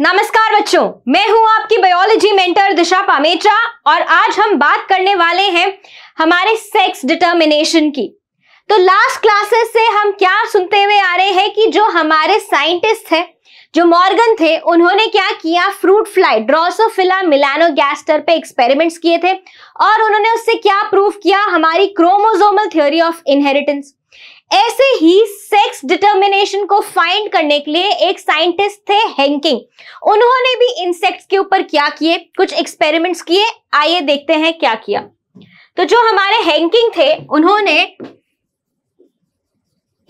नमस्कार बच्चों मैं हूं आपकी बायोलॉजी मेंटर दिशा पामेचा और आज हम बात करने वाले हैं हमारे सेक्स डिटर्मिनेशन की तो लास्ट क्लासेस से हम क्या सुनते हुए आ रहे हैं कि जो हमारे साइंटिस्ट हैं जो मॉर्गन थे उन्होंने क्या किया फ्रूट फ्लाई ड्रोसोफिला गैस्टर पे एक्सपेरिमेंट्स किए थे और उन्होंने उससे क्या प्रूव किया हमारी क्रोमोजोमल थ्योरी ऑफ इनहेरिटेंस ऐसे ही सेक्स डिटर्मिनेशन को फाइंड करने के लिए एक साइंटिस्ट थे हैंकिंग उन्होंने भी इंसेक्ट्स के ऊपर क्या किए कुछ एक्सपेरिमेंट्स किए आइए देखते हैं क्या किया तो जो हमारे हैंकिंग थे उन्होंने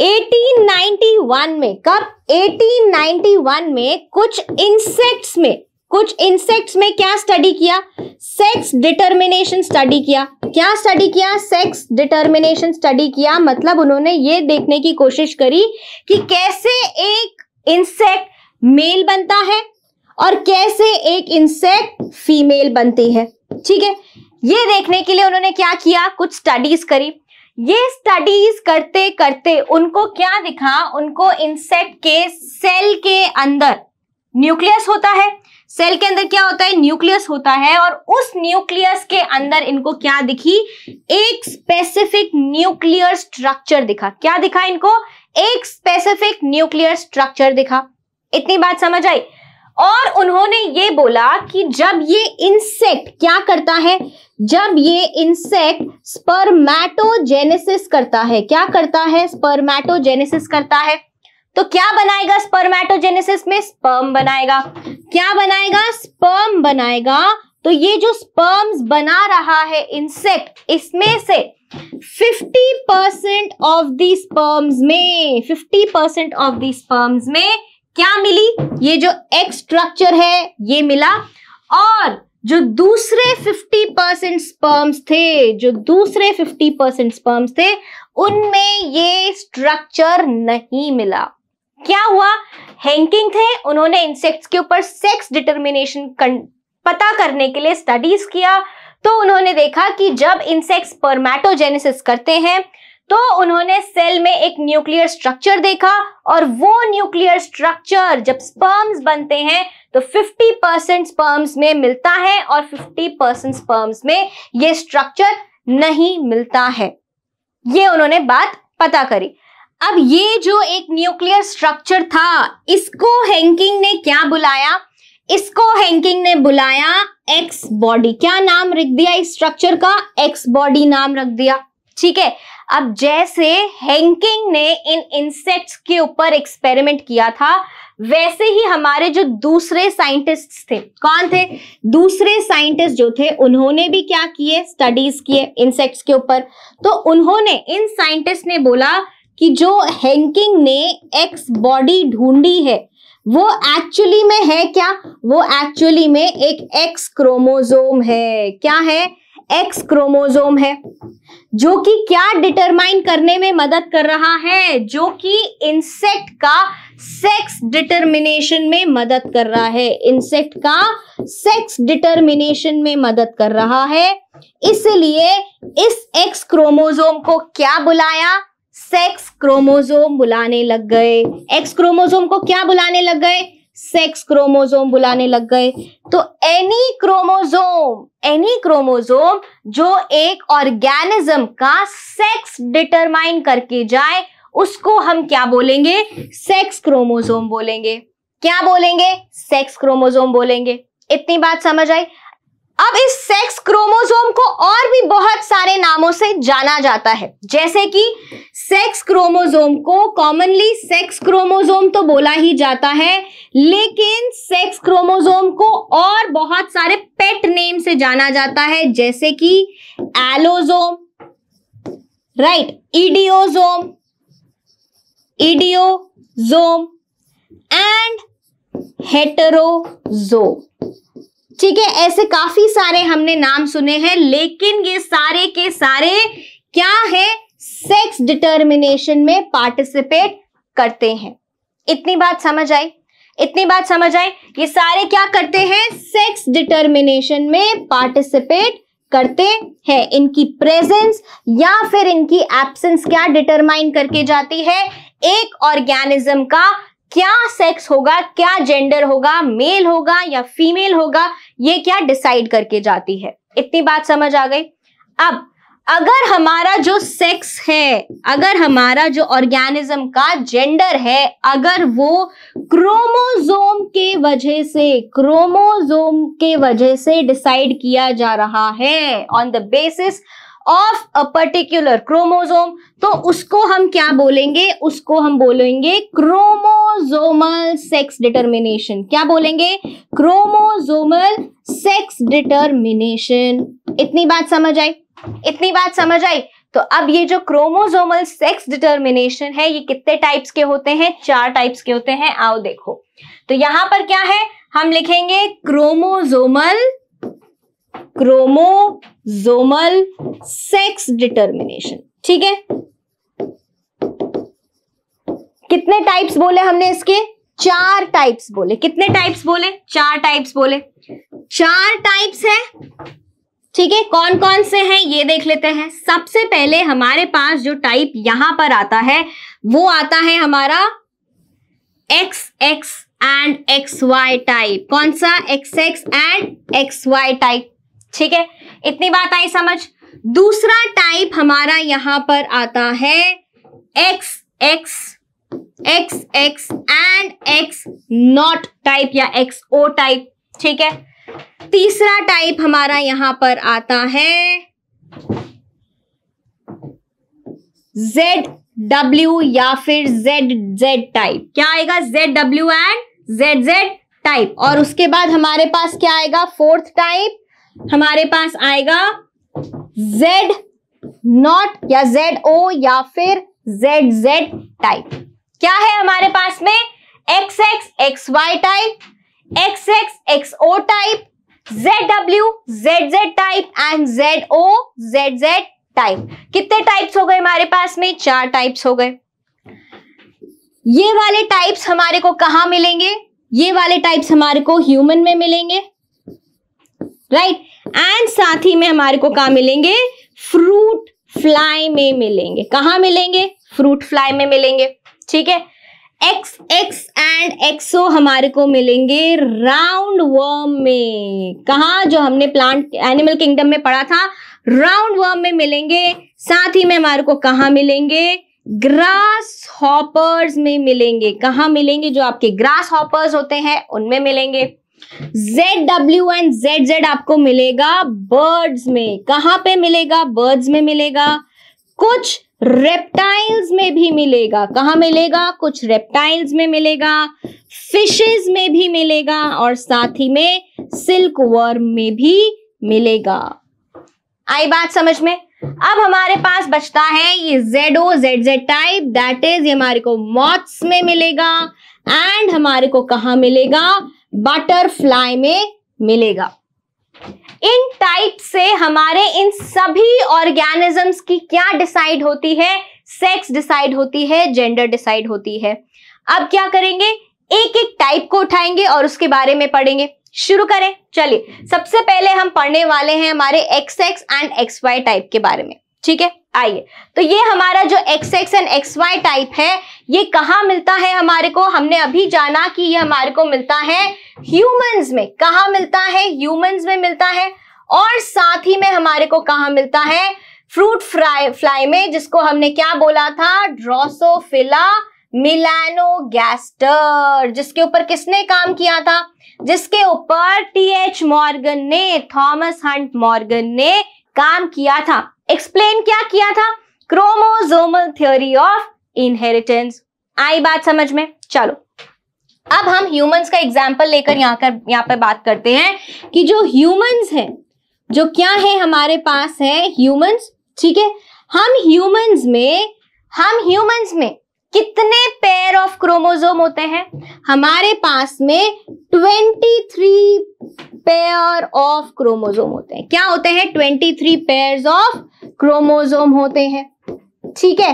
1891 में कब 1891 में कुछ इंसेक्ट्स में कुछ इंसेक्ट्स में क्या स्टडी किया सेक्स डिटर्मिनेशन स्टडी किया क्या स्टडी किया सेक्स डिटर्मिनेशन स्टडी किया मतलब उन्होंने ये देखने की कोशिश करी कि कैसे एक इंसेक्ट मेल बनता है और कैसे एक इंसेक्ट फीमेल बनती है ठीक है ये देखने के लिए उन्होंने क्या किया कुछ स्टडीज करी ये स्टडीज करते करते उनको क्या दिखा उनको इंसेक्ट के सेल के अंदर न्यूक्लियस होता है सेल के अंदर क्या होता है न्यूक्लियस होता है और उस न्यूक्लियस के अंदर इनको क्या दिखी एक स्पेसिफिक न्यूक्लियर स्ट्रक्चर दिखा क्या दिखा इनको एक स्पेसिफिक न्यूक्लियर स्ट्रक्चर दिखा इतनी बात समझ आई और उन्होंने ये बोला कि जब ये इंसेक्ट क्या करता है जब ये इंसेक्ट स्पर्मैटोजेनेसिस करता है क्या करता है स्पर्मैटोजेनेसिस करता है तो क्या बनाएगा स्पर्मेटोजेनेसिस में स्पर्म बनाएगा क्या बनाएगा स्पर्म बनाएगा तो ये जो स्पर्म्स बना रहा है इंसेक्ट इसमें से 50 परसेंट ऑफ दी स्पर्म्स में 50 परसेंट ऑफ दी स्पर्म्स में क्या मिली ये जो एक्स स्ट्रक्चर है ये मिला और जो दूसरे 50 परसेंट स्पर्म्स थे जो दूसरे 50 परसेंट स्पर्म्स थे उनमें ये स्ट्रक्चर नहीं मिला क्या हुआ हैंकिंग थे उन्होंने इंसेक्ट्स के ऊपर सेक्स डिटर्मिनेशन पता करने के लिए स्टडीज किया तो उन्होंने देखा कि जब इंसेक्ट्स परमेटोजेनेसिस करते हैं तो उन्होंने सेल में एक न्यूक्लियर स्ट्रक्चर देखा और वो न्यूक्लियर स्ट्रक्चर जब स्पर्म्स बनते हैं तो 50 परसेंट स्पर्म्स में मिलता है और 50 परसेंट स्पर्म्स में ये स्ट्रक्चर नहीं मिलता है ये उन्होंने बात पता करी अब ये जो एक न्यूक्लियर स्ट्रक्चर था इसको हैंकिंग ने क्या बुलाया इसको हैंकिंग ने बुलाया एक्स बॉडी क्या नाम रख दिया इस स्ट्रक्चर का एक्स बॉडी नाम रख दिया ठीक है अब जैसे हैंकिंग ने इन इंसेक्ट्स के ऊपर एक्सपेरिमेंट किया था वैसे ही हमारे जो दूसरे साइंटिस्ट थे कौन थे दूसरे साइंटिस्ट जो थे उन्होंने भी क्या किए स्टडीज किए इंसेक्ट्स के ऊपर तो उन्होंने इन साइंटिस्ट ने बोला कि जो हैंकिंग ने एक्स बॉडी ढूंढी है वो एक्चुअली में है क्या वो एक्चुअली में एक एक्स क्रोमोजोम है क्या है एक्स क्रोमोजोम है जो कि क्या डिटरमाइन करने में मदद कर रहा है जो कि इंसेक्ट का सेक्स डिटर्मिनेशन में मदद कर रहा है इंसेक्ट का सेक्स डिटर्मिनेशन में मदद कर रहा है इसलिए इस एक्स क्रोमोजोम को क्या बुलाया सेक्स क्रोमोजोम बुलाने लग गए एक्स क्रोमोजोम को क्या बुलाने लग गए सेक्स क्रोमोजोम बुलाने लग गए तो एनी क्रोमोजोम एनी क्रोमोजोम जो एक ऑर्गेनिज्म का सेक्स डिटरमाइन करके जाए उसको हम क्या बोलेंगे सेक्स क्रोमोजोम बोलेंगे क्या बोलेंगे सेक्स क्रोमोजोम बोलेंगे इतनी बात समझ आई अब इस सेक्स क्रोमोसोम को और भी बहुत सारे नामों से जाना जाता है जैसे कि सेक्स क्रोमोसोम को कॉमनली सेक्स क्रोमोसोम तो बोला ही जाता है लेकिन सेक्स क्रोमोसोम को और बहुत सारे पेट नेम से जाना जाता है जैसे कि allosome right idiosome idiosome and heterosome ठीक है ऐसे काफी सारे हमने नाम सुने हैं लेकिन ये सारे के सारे क्या है सेक्स डिटर्मिनेशन में पार्टिसिपेट करते हैं इतनी बात समझ आई इतनी बात समझ आई ये सारे क्या करते हैं सेक्स डिटर्मिनेशन में पार्टिसिपेट करते हैं इनकी प्रेजेंस या फिर इनकी एब्सेंस क्या डिटरमाइन करके जाती है एक ऑर्गेनिज्म का क्या सेक्स होगा क्या जेंडर होगा मेल होगा या फीमेल होगा ये क्या डिसाइड करके जाती है इतनी बात समझ आ गई अब अगर हमारा जो सेक्स है अगर हमारा जो ऑर्गेनिज्म का जेंडर है अगर वो क्रोमोजोम के वजह से क्रोमोजोम के वजह से डिसाइड किया जा रहा है on the basis of a particular chromosome तो उसको हम क्या बोलेंगे उसको हम बोलेंगे क्रोमोजोमल सेक्स डिटर्मिनेशन क्या बोलेंगे क्रोमोजोमल सेक्स डिटर्मिनेशन इतनी बात समझ आई इतनी बात समझ आई तो अब ये जो क्रोमोजोमल सेक्स डिटर्मिनेशन है ये कितने टाइप्स के होते हैं चार टाइप्स के होते हैं आओ देखो तो यहां पर क्या है हम लिखेंगे क्रोमोजोमल क्रोमोजोमल सेक्स डिटर्मिनेशन ठीक है कितने टाइप्स बोले हमने इसके चार टाइप्स बोले कितने टाइप्स बोले चार टाइप्स बोले चार टाइप्स है ठीक है कौन कौन से हैं ये देख लेते हैं सबसे पहले हमारे पास जो टाइप यहां पर आता है वो आता है हमारा X X and X Y type कौन सा X X and X Y type ठीक है इतनी बात आई समझ दूसरा टाइप हमारा यहां पर आता है X X X X and X nought type या एक्स ओ टाइप ठीक है तीसरा टाइप हमारा यहां पर आता है जेड डब्ल्यू या फिर जेड जेड टाइप क्या आएगा Z W and Z Z type और उसके बाद हमारे पास क्या आएगा फोर्थ टाइप हमारे पास आएगा जेड नॉट या जेड ओ या फिर जेड जेड टाइप क्या है हमारे पास में X X X Y type X X X O type Z W Z Z type and Z O Z Z type कितने टाइप्स हो गए हमारे पास में चार टाइप्स हो गए ये वाले टाइप्स हमारे को कहा मिलेंगे ये वाले टाइप्स हमारे को ह्यूमन में मिलेंगे राइट एंड साथ ही में हमारे को कहा मिलेंगे फ्रूट फ्लाई में मिलेंगे कहा मिलेंगे फ्रूट फ्लाई में मिलेंगे ठीक है एक्स एक्स एंड एक्सो हमारे को मिलेंगे राउंड वर्म में कहा जो हमने प्लांट एनिमल किंगडम में पढ़ा था राउंड वर्म में मिलेंगे साथ ही में हमारे को कहा मिलेंगे ग्रास हॉपर्स में मिलेंगे कहा मिलेंगे जो आपके ग्रास हॉपर्स होते हैं उनमें मिलेंगे Z W and Z Z आपको मिलेगा बर्ड्स में कहां पे मिलेगा बर्ड्स में मिलेगा कुछ रेप्टाइल्स में भी मिलेगा कहाँ मिलेगा कुछ रेप्टाइल्स में मिलेगा फिशेज में भी मिलेगा और साथ ही में सिल्क वर्म में भी मिलेगा आई बात समझ में अब हमारे पास बचता है ये Z O Z Z type that is ये हमारे को मॉथ्स में मिलेगा एंड हमारे को कहा मिलेगा बटरफ्लाई में मिलेगा इन टाइप से हमारे इन सभी ऑर्गेनिजम्स की क्या डिसाइड होती है सेक्स डिसाइड होती है जेंडर डिसाइड होती है अब क्या करेंगे एक एक टाइप को उठाएंगे और उसके बारे में पढ़ेंगे शुरू करें चलिए सबसे पहले हम पढ़ने वाले हैं हमारे X X and X Y type के बारे में ठीक है आइए तो ये हमारा जो X X and X Y type है ये कहा मिलता है हमारे को हमने अभी जाना कि ये हमारे को मिलता है ह्यूमंस में कहा मिलता है ह्यूमंस में मिलता है और साथ ही में हमारे को कहा मिलता है फ्रूट फ्राई फ्लाई में जिसको हमने क्या बोला था ड्रोसोफिला मिलानो गैस्टर जिसके ऊपर किसने काम किया था जिसके ऊपर टी एच मॉर्गन ने थॉमस हंट मॉर्गन ने काम किया था एक्सप्लेन क्या किया था क्रोमोजोमल थ्योरी ऑफ इनहेरिटेंस आई बात समझ में चलो अब हम ह्यूमंस का एग्जाम्पल लेकर यहाँ कर यहाँ पर बात करते हैं कि जो ह्यूमंस हैं जो क्या है हमारे पास है ह्यूमंस ठीक है हम ह्यूमंस में हम ह्यूमंस में कितने पेयर ऑफ क्रोमोजोम होते हैं हमारे पास में 23 पेयर ऑफ क्रोमोजोम होते हैं क्या होते हैं 23 पेयर ऑफ क्रोमोजोम होते हैं ठीक है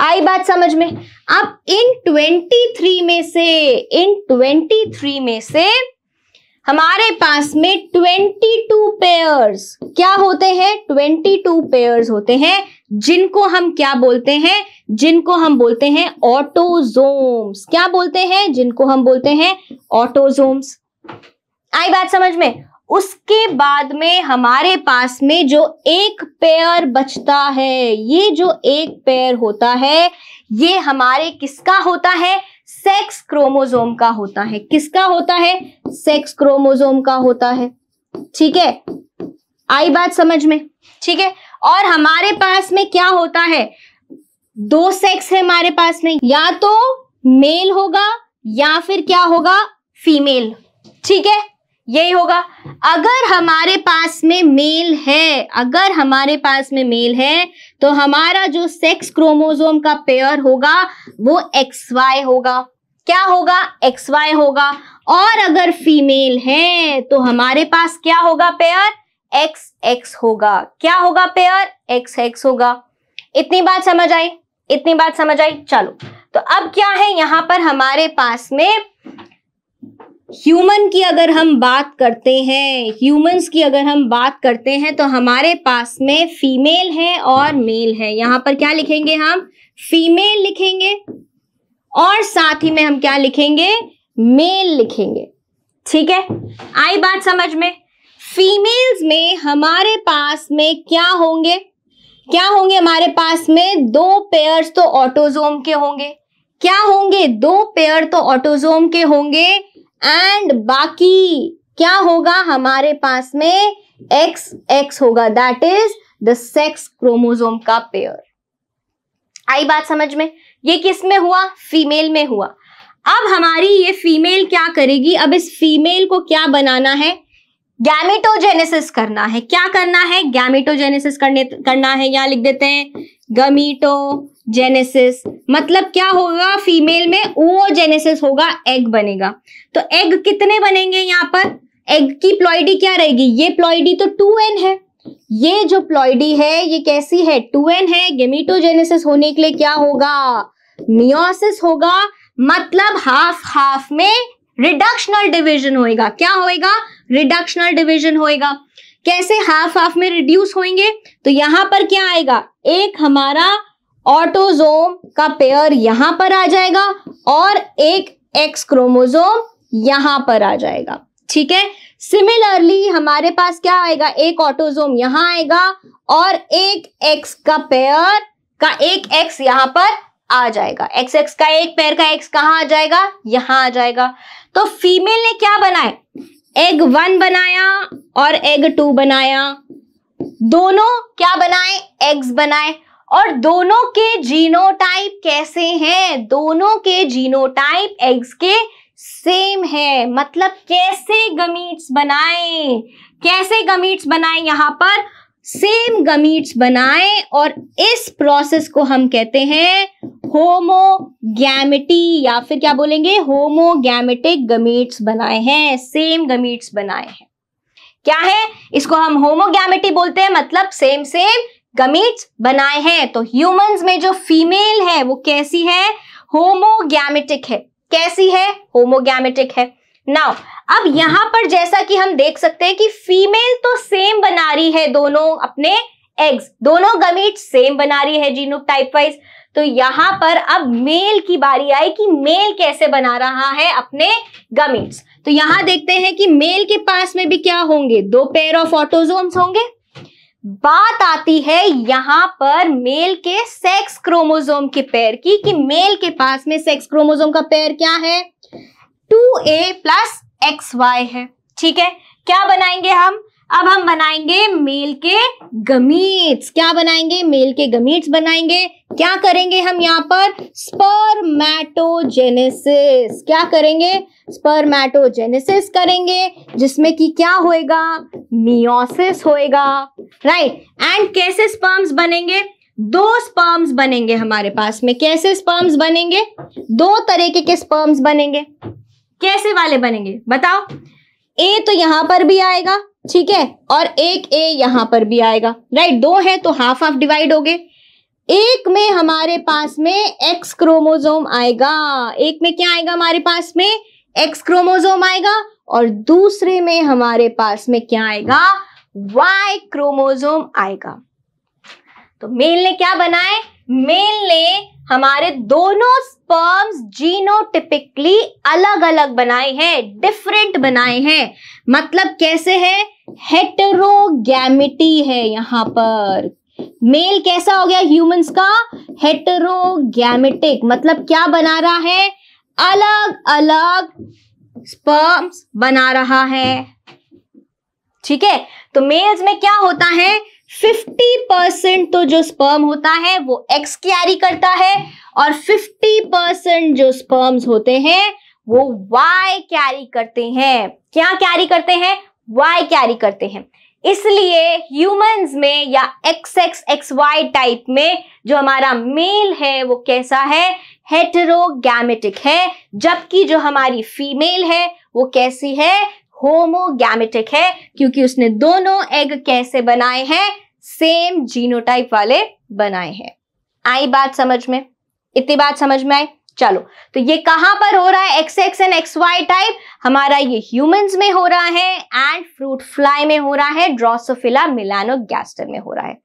आई बात समझ में अब इन 23 में से इन 23 में से हमारे पास में 22 पेयर्स क्या होते हैं 22 पेयर्स होते हैं जिनको हम क्या बोलते हैं जिनको हम बोलते हैं ऑटोजोम्स क्या बोलते हैं जिनको हम बोलते हैं ऑटोजोम्स आई बात समझ में उसके बाद में हमारे पास में जो एक पेयर बचता है ये जो एक पेयर होता है ये हमारे किसका होता है सेक्स क्रोमोजोम का होता है किसका होता है सेक्स क्रोमोजोम का होता है ठीक है आई बात समझ में ठीक है और हमारे पास में क्या होता है दो सेक्स है हमारे पास में या तो मेल होगा या फिर क्या होगा फीमेल ठीक है यही होगा अगर हमारे पास में मेल है अगर हमारे पास में मेल है तो हमारा जो सेक्स क्रोमोजोम का पेयर होगा वो एक्स वाई होगा क्या होगा एक्स वाई होगा और अगर फीमेल है तो हमारे पास क्या होगा पेयर एक्स एक्स होगा क्या होगा पेयर एक्स एक्स होगा इतनी बात समझ आई इतनी बात समझ आई चलो तो अब क्या है यहां पर हमारे पास में ह्यूमन की अगर हम बात करते हैं ह्यूमंस की अगर हम बात करते हैं तो हमारे पास में फीमेल है और मेल है यहाँ पर क्या लिखेंगे हम फीमेल लिखेंगे और साथ ही में हम क्या लिखेंगे मेल लिखेंगे ठीक है आई बात समझ में फीमेल्स में हमारे पास में क्या होंगे क्या होंगे हमारे पास में दो पेयर्स तो ऑटोजोम के होंगे क्या होंगे दो पेयर तो ऑटोजोम के होंगे एंड बाकी क्या होगा हमारे पास में एक्स एक्स होगा that is the sex chromosome का पेयर आई बात समझ में ये किस में हुआ फीमेल में हुआ अब हमारी ये फीमेल क्या करेगी अब इस फीमेल को क्या बनाना है गैमिटोजेनेसिस करना है क्या करना है गैमिटोजेनेसिस करने करना है यहाँ लिख देते हैं गमीटोजेनेसिस मतलब क्या होगा फीमेल में ओजेनेसिस होगा एग बनेगा तो एग कितने बनेंगे यहाँ पर एग की प्लॉइडी क्या रहेगी ये प्लॉइडी तो 2n है ये जो प्लॉइडी है ये कैसी है 2n है गेमिटोजेनेसिस होने के लिए क्या होगा मियोसिस होगा मतलब हाफ हाफ में रिडक्शनल डिविजन होएगा क्या होएगा रिडक्शनल डिविजन होएगा कैसे हाफ हाफ में रिड्यूस होंगे तो यहां पर क्या आएगा एक हमारा ऑटोजोम का पेयर यहां पर आ जाएगा और एक एक्स क्रोमोजोम यहां पर आ जाएगा ठीक है सिमिलरली हमारे पास क्या आएगा एक ऑटोजोम यहां आएगा और एक एक्स का पेयर का एक एक्स यहां पर आ जाएगा एक्स एक्स का एक पेयर का एक्स कहां आ जाएगा यहां आ जाएगा तो फीमेल ने क्या बनाए एग वन बनाया और एग टू बनाया दोनों क्या बनाए एग्स बनाए और दोनों के जीनोटाइप कैसे हैं दोनों के जीनोटाइप एग्स के सेम है मतलब कैसे गमीट्स बनाए कैसे गमीट्स बनाए यहां पर सेम गमीट्स बनाए और इस प्रोसेस को हम कहते हैं होमोगैमिटी या फिर क्या बोलेंगे होमोगैमेटिक गमीट्स बनाए हैं सेम गमीट्स बनाए हैं क्या है इसको हम होमोगैमिटी बोलते हैं मतलब सेम सेम गमीट्स बनाए हैं तो ह्यूमंस में जो फीमेल है वो कैसी है होमोगैमेटिक है कैसी है होमोगैमेटिक है नाउ अब यहां पर जैसा कि हम देख सकते हैं कि फीमेल तो सेम बना रही है दोनों अपने एग्स दोनों गमीट सेम बना रही है जीनो टाइप वाइज तो यहां पर अब मेल की बारी आई कि मेल कैसे बना रहा है अपने गमीट्स तो यहां देखते हैं कि मेल के पास में भी क्या होंगे दो पेयर ऑफ ऑटोजोम्स होंगे बात आती है यहां पर मेल के सेक्स क्रोमोजोम के पैर की कि मेल के पास में सेक्स क्रोमोजोम का पैर क्या है two A plus X Y है ठीक है क्या बनाएंगे हम अब हम बनाएंगे मेल के गमीट्स क्या बनाएंगे मेल के गमीट्स बनाएंगे क्या करेंगे हम यहाँ पर स्पर्मेटोजेनेसिस क्या करेंगे स्पर्मेटोजेनेसिस करेंगे जिसमें कि क्या होएगा मियोसिस होएगा राइट एंड कैसे स्पर्म्स बनेंगे दो स्पर्म्स बनेंगे हमारे पास में कैसे स्पर्म्स बनेंगे दो तरीके के स्पर्म्स बनेंगे कैसे वाले बनेंगे बताओ ए तो यहां पर भी आएगा ठीक है और एक ए यहां पर भी आएगा राइट दो है तो हाफ हाफ डिवाइड हो गए एक में हमारे पास में एक्स क्रोमोजोम आएगा एक में क्या आएगा हमारे पास में एक्स क्रोमोजोम आएगा और दूसरे में हमारे पास में क्या आएगा वाई क्रोमोजोम आएगा तो मेल ने क्या बनाए मेल ने हमारे दोनों स्पर्म्स जीनोटिपिकली अलग अलग बनाए हैं डिफरेंट बनाए हैं मतलब कैसे है हेटरोगैमिटी है यहां पर मेल कैसा हो गया ह्यूमंस का हेटेरोगैमेटिक मतलब क्या बना रहा है अलग अलग स्पर्म्स बना रहा है ठीक है तो मेल्स में क्या होता है फिफ्टी परसेंट तो जो स्पर्म होता है वो एक्स कैरी करता है और फिफ्टी परसेंट जो स्पर्म्स होते हैं वो वाई कैरी करते हैं क्या कैरी करते हैं वाई कैरी करते हैं इसलिए ह्यूमंस में या X X X Y type में जो हमारा मेल है वो कैसा है हेटरोगैमेटिक है जबकि जो हमारी फीमेल है वो कैसी है होमोगैमेटिक है क्योंकि उसने दोनों एग कैसे बनाए हैं सेम जीनोटाइप वाले बनाए हैं आई बात समझ में इतनी बात समझ में आई चलो तो ये कहां पर हो रहा है X X and X Y type हमारा ये ह्यूमंस में हो रहा है एंड फ्रूट फ्लाई में हो रहा है ड्रोसोफिला मिलानो गैस्टर में हो रहा है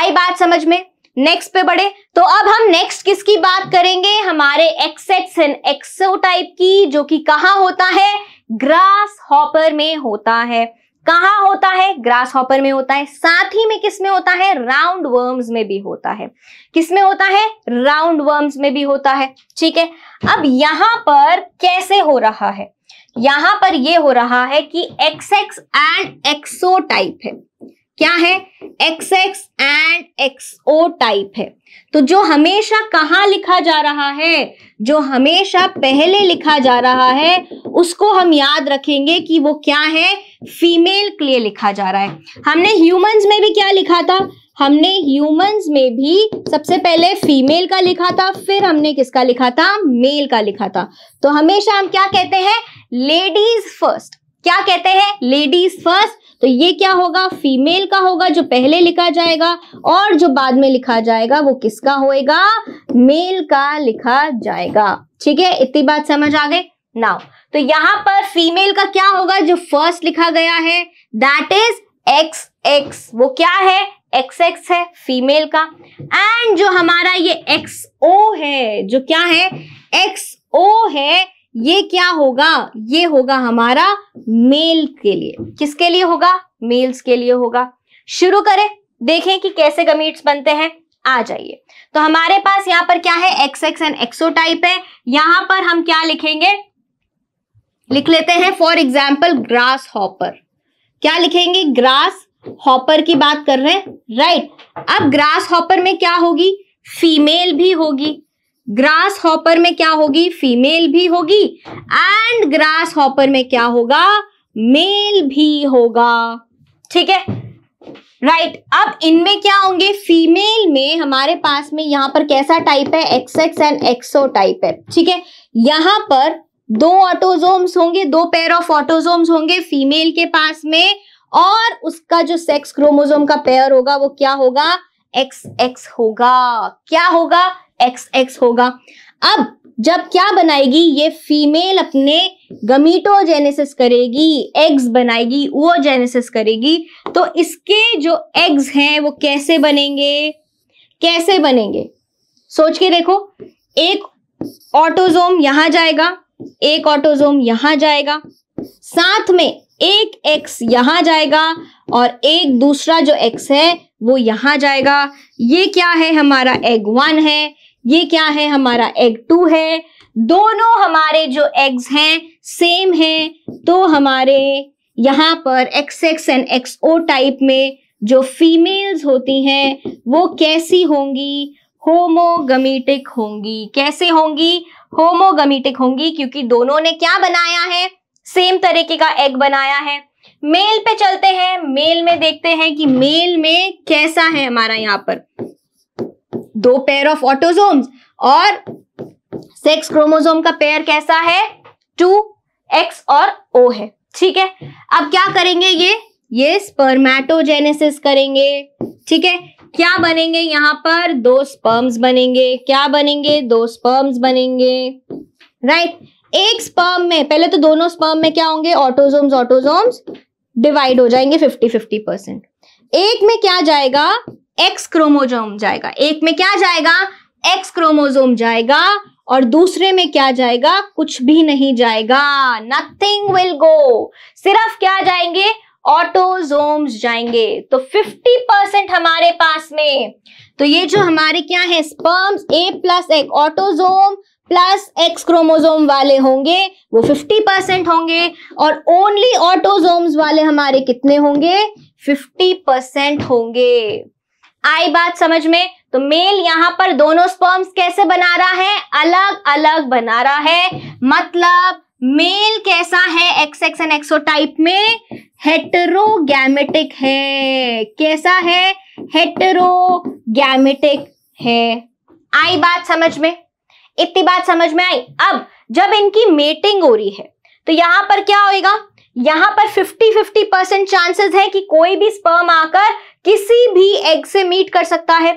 आई बात समझ में नेक्स्ट पे बढ़े तो अब हम नेक्स्ट किसकी बात करेंगे हमारे एक्सेट्स एंड एक्सो टाइप की जो कि कहा होता है ग्रास हॉपर में होता है कहाँ होता है ग्रास हॉपर में होता है साथ ही में किस में होता है राउंड वर्म्स में भी होता है किस में होता है राउंड वर्म्स में भी होता है ठीक है अब यहां पर कैसे हो रहा है यहां पर ये हो रहा है कि एक्सएक्स एंड एक्सो टाइप है क्या है X X and X O type है तो जो हमेशा कहाँ लिखा जा रहा है जो हमेशा पहले लिखा जा रहा है उसको हम याद रखेंगे कि वो क्या है फीमेल के लिए लिखा जा रहा है हमने ह्यूमंस में भी क्या लिखा था हमने ह्यूमंस में भी सबसे पहले फीमेल का लिखा था फिर हमने किसका लिखा था मेल का लिखा था तो हमेशा हम क्या कहते हैं लेडीज फर्स्ट क्या कहते हैं लेडीज फर्स्ट तो ये क्या होगा फीमेल का होगा जो पहले लिखा जाएगा और जो बाद में लिखा जाएगा वो किसका होएगा मेल का लिखा जाएगा ठीक है इतनी बात समझ आ गई नाउ तो यहां पर फीमेल का क्या होगा जो फर्स्ट लिखा गया है दैट इज एक्स एक्स वो क्या है एक्स एक्स है फीमेल का एंड जो हमारा ये एक्स ओ है जो क्या है एक्स ओ है ये क्या होगा ये होगा हमारा मेल के लिए किसके लिए होगा मेल्स के लिए होगा शुरू करें देखें कि कैसे गमीट्स बनते हैं आ जाइए तो हमारे पास यहां पर क्या है X X and X O type है यहां पर हम क्या लिखेंगे लिख लेते हैं फॉर एग्जाम्पल ग्रास हॉपर क्या लिखेंगे ग्रास हॉपर की बात कर रहे हैं राइट right. अब ग्रास हॉपर में क्या होगी फीमेल भी होगी ग्रास हॉपर में क्या होगी फीमेल भी होगी एंड ग्रास हॉपर में क्या होगा मेल भी होगा ठीक है राइट right. अब इनमें क्या होंगे फीमेल में हमारे पास में यहां पर कैसा टाइप है X X and X O type है ठीक है यहां पर दो ऑटोजोम्स होंगे दो पेयर ऑफ ऑटोजोम्स होंगे फीमेल के पास में और उसका जो सेक्स क्रोमोजोम का पेयर होगा वो क्या होगा एक्स एक्स होगा क्या होगा एक्स एक्स होगा अब जब क्या बनाएगी ये फीमेल अपने गमीटोजेनेसिस करेगी एग्स बनाएगी वो जेनेसिस करेगी तो इसके जो एग्स हैं वो कैसे बनेंगे कैसे बनेंगे सोच के देखो एक ऑटोजोम यहां जाएगा एक ऑटोजोम यहां जाएगा साथ में एक एक्स यहां जाएगा और एक दूसरा जो एक्स है वो यहां जाएगा ये क्या है हमारा एग वन है ये क्या है हमारा एग टू है दोनों हमारे जो एग्स हैं सेम हैं तो हमारे यहाँ पर X X and X O type में जो फीमेल्स होती हैं वो कैसी होंगी होमोगमीटिक होंगी कैसे होंगी होमोगमीटिक होंगी क्योंकि दोनों ने क्या बनाया है सेम तरीके का एग बनाया है मेल पे चलते हैं मेल में देखते हैं कि मेल में कैसा है हमारा यहाँ पर दो पेयर ऑफ ऑटोजोम्स और सेक्स क्रोमोजोम का पेयर कैसा है टू एक्स और ओ है ठीक है अब क्या करेंगे ये ये स्पर्मेटोजेनेसिस करेंगे ठीक है क्या बनेंगे यहां पर दो स्पर्म्स बनेंगे क्या बनेंगे दो स्पर्म्स बनेंगे राइट एक स्पर्म में पहले तो दोनों स्पर्म में क्या होंगे ऑटोजोम्स ऑटोजोम्स डिवाइड हो जाएंगे फिफ्टी फिफ्टी परसेंट एक में क्या जाएगा एक्स क्रोमोजोम जाएगा एक में क्या जाएगा एक्स क्रोमोजोम जाएगा और दूसरे में क्या जाएगा कुछ भी नहीं जाएगा नथिंग विल गो सिर्फ क्या जाएंगे ऑटोजोम्स जाएंगे तो 50 परसेंट हमारे पास में तो ये जो हमारे क्या है स्पर्म्स ए प्लस एक ऑटोजोम प्लस एक्स क्रोमोजोम वाले होंगे वो 50 परसेंट होंगे और ओनली ऑटोजोम्स वाले हमारे कितने होंगे 50 परसेंट होंगे आई बात समझ में तो मेल यहां पर दोनों स्पर्म्स कैसे बना रहा है अलग अलग बना रहा है मतलब मेल कैसा है X X and X O type में हेटरोगैमेटिक है कैसा है हेटरोगैमेटिक है आई बात समझ में इतनी बात समझ में आई अब जब इनकी मेटिंग हो रही है तो यहां पर क्या होएगा यहां पर 50 50 परसेंट चांसेस है कि कोई भी स्पर्म आकर किसी भी एग से मीट कर सकता है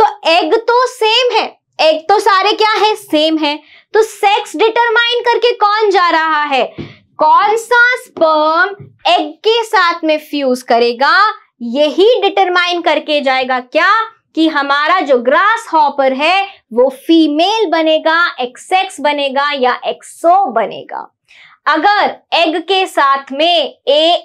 तो एग तो सेम है एग तो सारे क्या है सेम है तो सेक्स डिटरमाइन करके कौन जा रहा है कौन सा स्पर्म एग के साथ में फ्यूज करेगा यही डिटरमाइन करके जाएगा क्या कि हमारा जो ग्रास हॉपर है वो फीमेल बनेगा एक्सेक्स बनेगा या एक्सो बनेगा अगर एग के साथ में ए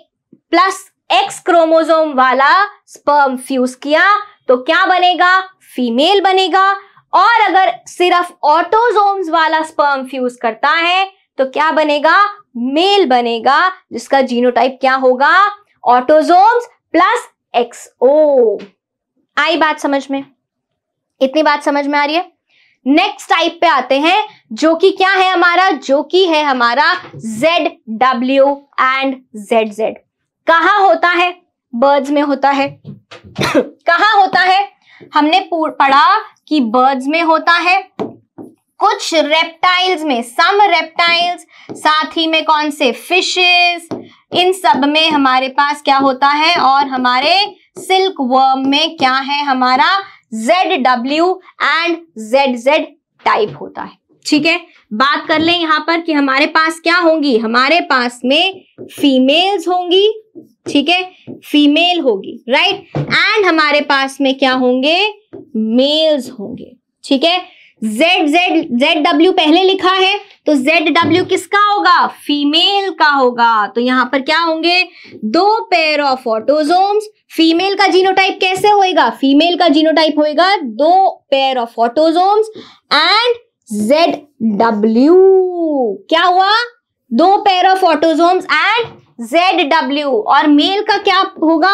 प्लस एक्स क्रोमोजोम वाला स्पर्म फ्यूज किया तो क्या बनेगा फीमेल बनेगा और अगर सिर्फ ऑटोजोम्स वाला स्पर्म फ्यूज करता है तो क्या बनेगा मेल बनेगा जिसका जीनोटाइप क्या होगा ऑटोजोम्स प्लस एक्सओ आई बात समझ में इतनी बात समझ में आ रही है नेक्स्ट टाइप पे आते हैं जो कि क्या है हमारा जो कि है हमारा Z W and Z Z कहा होता है बर्ड्स में होता है कहा होता है हमने पढ़ा कि बर्ड्स में होता है कुछ रेप्टाइल्स में सम रेप्टाइल्स साथ ही में कौन से फिशेस इन सब में हमारे पास क्या होता है और हमारे सिल्क वर्म में क्या है हमारा Z W and Z Z type होता है ठीक है बात कर लें यहां पर कि हमारे पास क्या होंगी हमारे पास में फीमेल्स होंगी ठीक है फीमेल होगी राइट एंड हमारे पास में क्या होंगे मेल्स होंगे ठीक है जेड जेड जेड डब्ल्यू पहले लिखा है तो जेड डब्ल्यू किसका होगा फीमेल का होगा तो यहां पर क्या होंगे दो पेयर ऑफ ऑटोजोम्स फीमेल का जीनोटाइप कैसे होएगा फीमेल का जीनोटाइप होएगा दो pair of autosomes and Z W क्या हुआ दो pair of autosomes and Z W और मेल का क्या होगा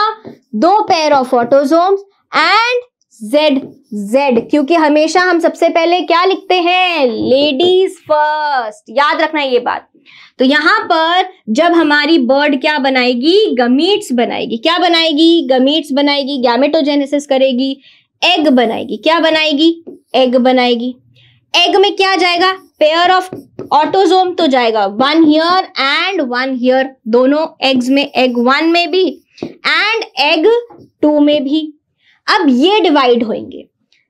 दो pair of autosomes and Z Z क्योंकि हमेशा हम सबसे पहले क्या लिखते हैं लेडीज फर्स्ट याद रखना ये बात तो यहां पर जब हमारी बर्ड क्या बनाएगी गमीट्स बनाएगी क्या बनाएगी गमीट्स बनाएगी गैमेटोजेनेसिस करेगी एग बनाएगी क्या बनाएगी एग बनाएगी एग में क्या जाएगा पेयर ऑफ ऑटोजोम तो जाएगा one here and one here दोनों एग्स में एग वन में भी एंड एग टू में भी अब ये डिवाइड होंगे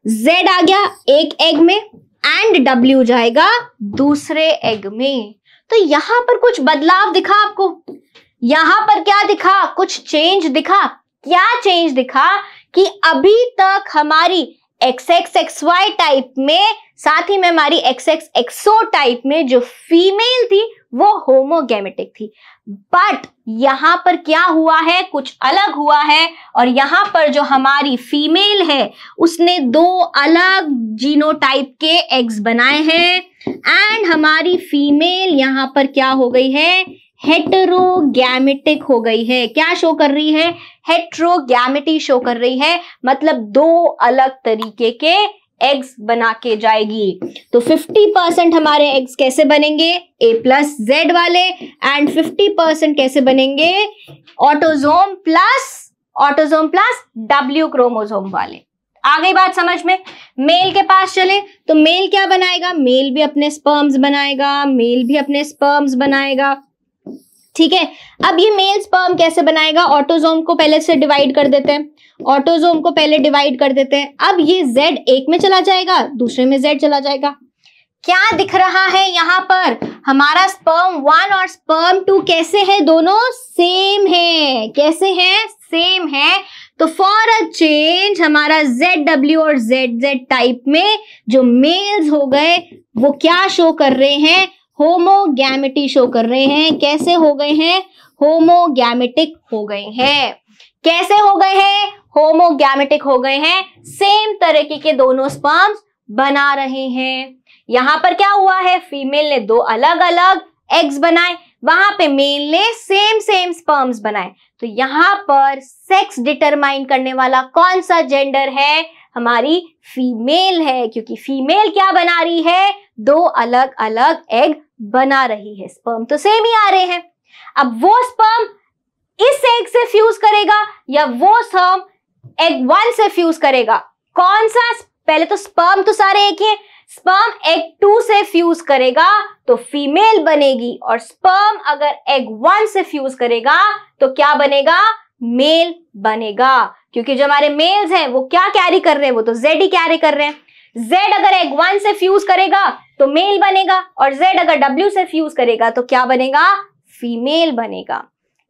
जेड आ गया एक एग में एंड डब्ल्यू जाएगा दूसरे एग में तो यहां पर कुछ बदलाव दिखा आपको यहां पर क्या दिखा कुछ चेंज दिखा क्या चेंज दिखा कि अभी तक हमारी X X X Y type में साथ ही में हमारी एक्सएक्स एक्सो टाइप में जो फीमेल थी वो होमोगेमेटिक थी बट यहाँ पर क्या हुआ है कुछ अलग हुआ है और यहाँ पर जो हमारी फीमेल है उसने दो अलग जीनोटाइप के एग्स बनाए हैं एंड हमारी फीमेल यहाँ पर क्या हो गई है हेटरोगैमेटिक हो गई है क्या शो कर रही है हेट्रोगैमिटी शो कर रही है मतलब दो अलग तरीके के एग्स बना के जाएगी तो 50 परसेंट हमारे एग्स कैसे बनेंगे ए प्लस जेड वाले एंड 50 परसेंट कैसे बनेंगे autosome plus autosome plus W chromosome वाले आ गई बात समझ में मेल के पास चले तो मेल क्या बनाएगा मेल भी अपने स्पर्म्स बनाएगा मेल भी अपने स्पर्म्स बनाएगा ठीक है अब ये मेल स्पर्म कैसे बनाएगा ऑटोजोम को पहले से डिवाइड कर देते हैं ऑटोजोम को पहले डिवाइड कर देते हैं अब ये जेड एक में चला जाएगा दूसरे में जेड चला जाएगा क्या दिख रहा है यहाँ पर हमारा स्पर्म वन और स्पर्म टू कैसे है दोनों सेम है कैसे है सेम है तो फॉर अ चेंज हमारा जेड डब्ल्यू और जेड जेड टाइप में जो मेल्स हो गए वो क्या शो कर रहे हैं होमोगैमिटी शो कर रहे हैं कैसे हो गए हैं होमोगैमेटिक हो गए हैं कैसे हो गए हैं होमोगैमेटिक हो गए हैं सेम तरीके के दोनों स्पर्म्स बना रहे हैं यहां पर क्या हुआ है फीमेल ने दो अलग अलग एग्स बनाए वहां पे मेल ने सेम सेम स्पर्म्स बनाए तो यहां पर सेक्स डिटरमाइन करने वाला कौन सा जेंडर है हमारी फीमेल है क्योंकि फीमेल क्या बना रही है दो अलग अलग एग बना रही है स्पर्म तो सेम ही आ रहे हैं अब वो स्पर्म इस एग से फ्यूज करेगा या वो स्पर्म एग वन से फ्यूज करेगा कौन सा पहले तो स्पर्म तो सारे एक ही स्पर्म एग टू से फ्यूज करेगा तो फीमेल बनेगी और स्पर्म अगर एग वन से फ्यूज करेगा तो क्या बनेगा मेल बनेगा क्योंकि जो हमारे मेल्स हैं वो क्या कैरी कर रहे हैं वो तो जेड ही कैरी कर रहे हैं जेड अगर एग वन से फ्यूज करेगा तो मेल बनेगा और जेड अगर डब्ल्यू से फ्यूज करेगा तो क्या बनेगा फीमेल बनेगा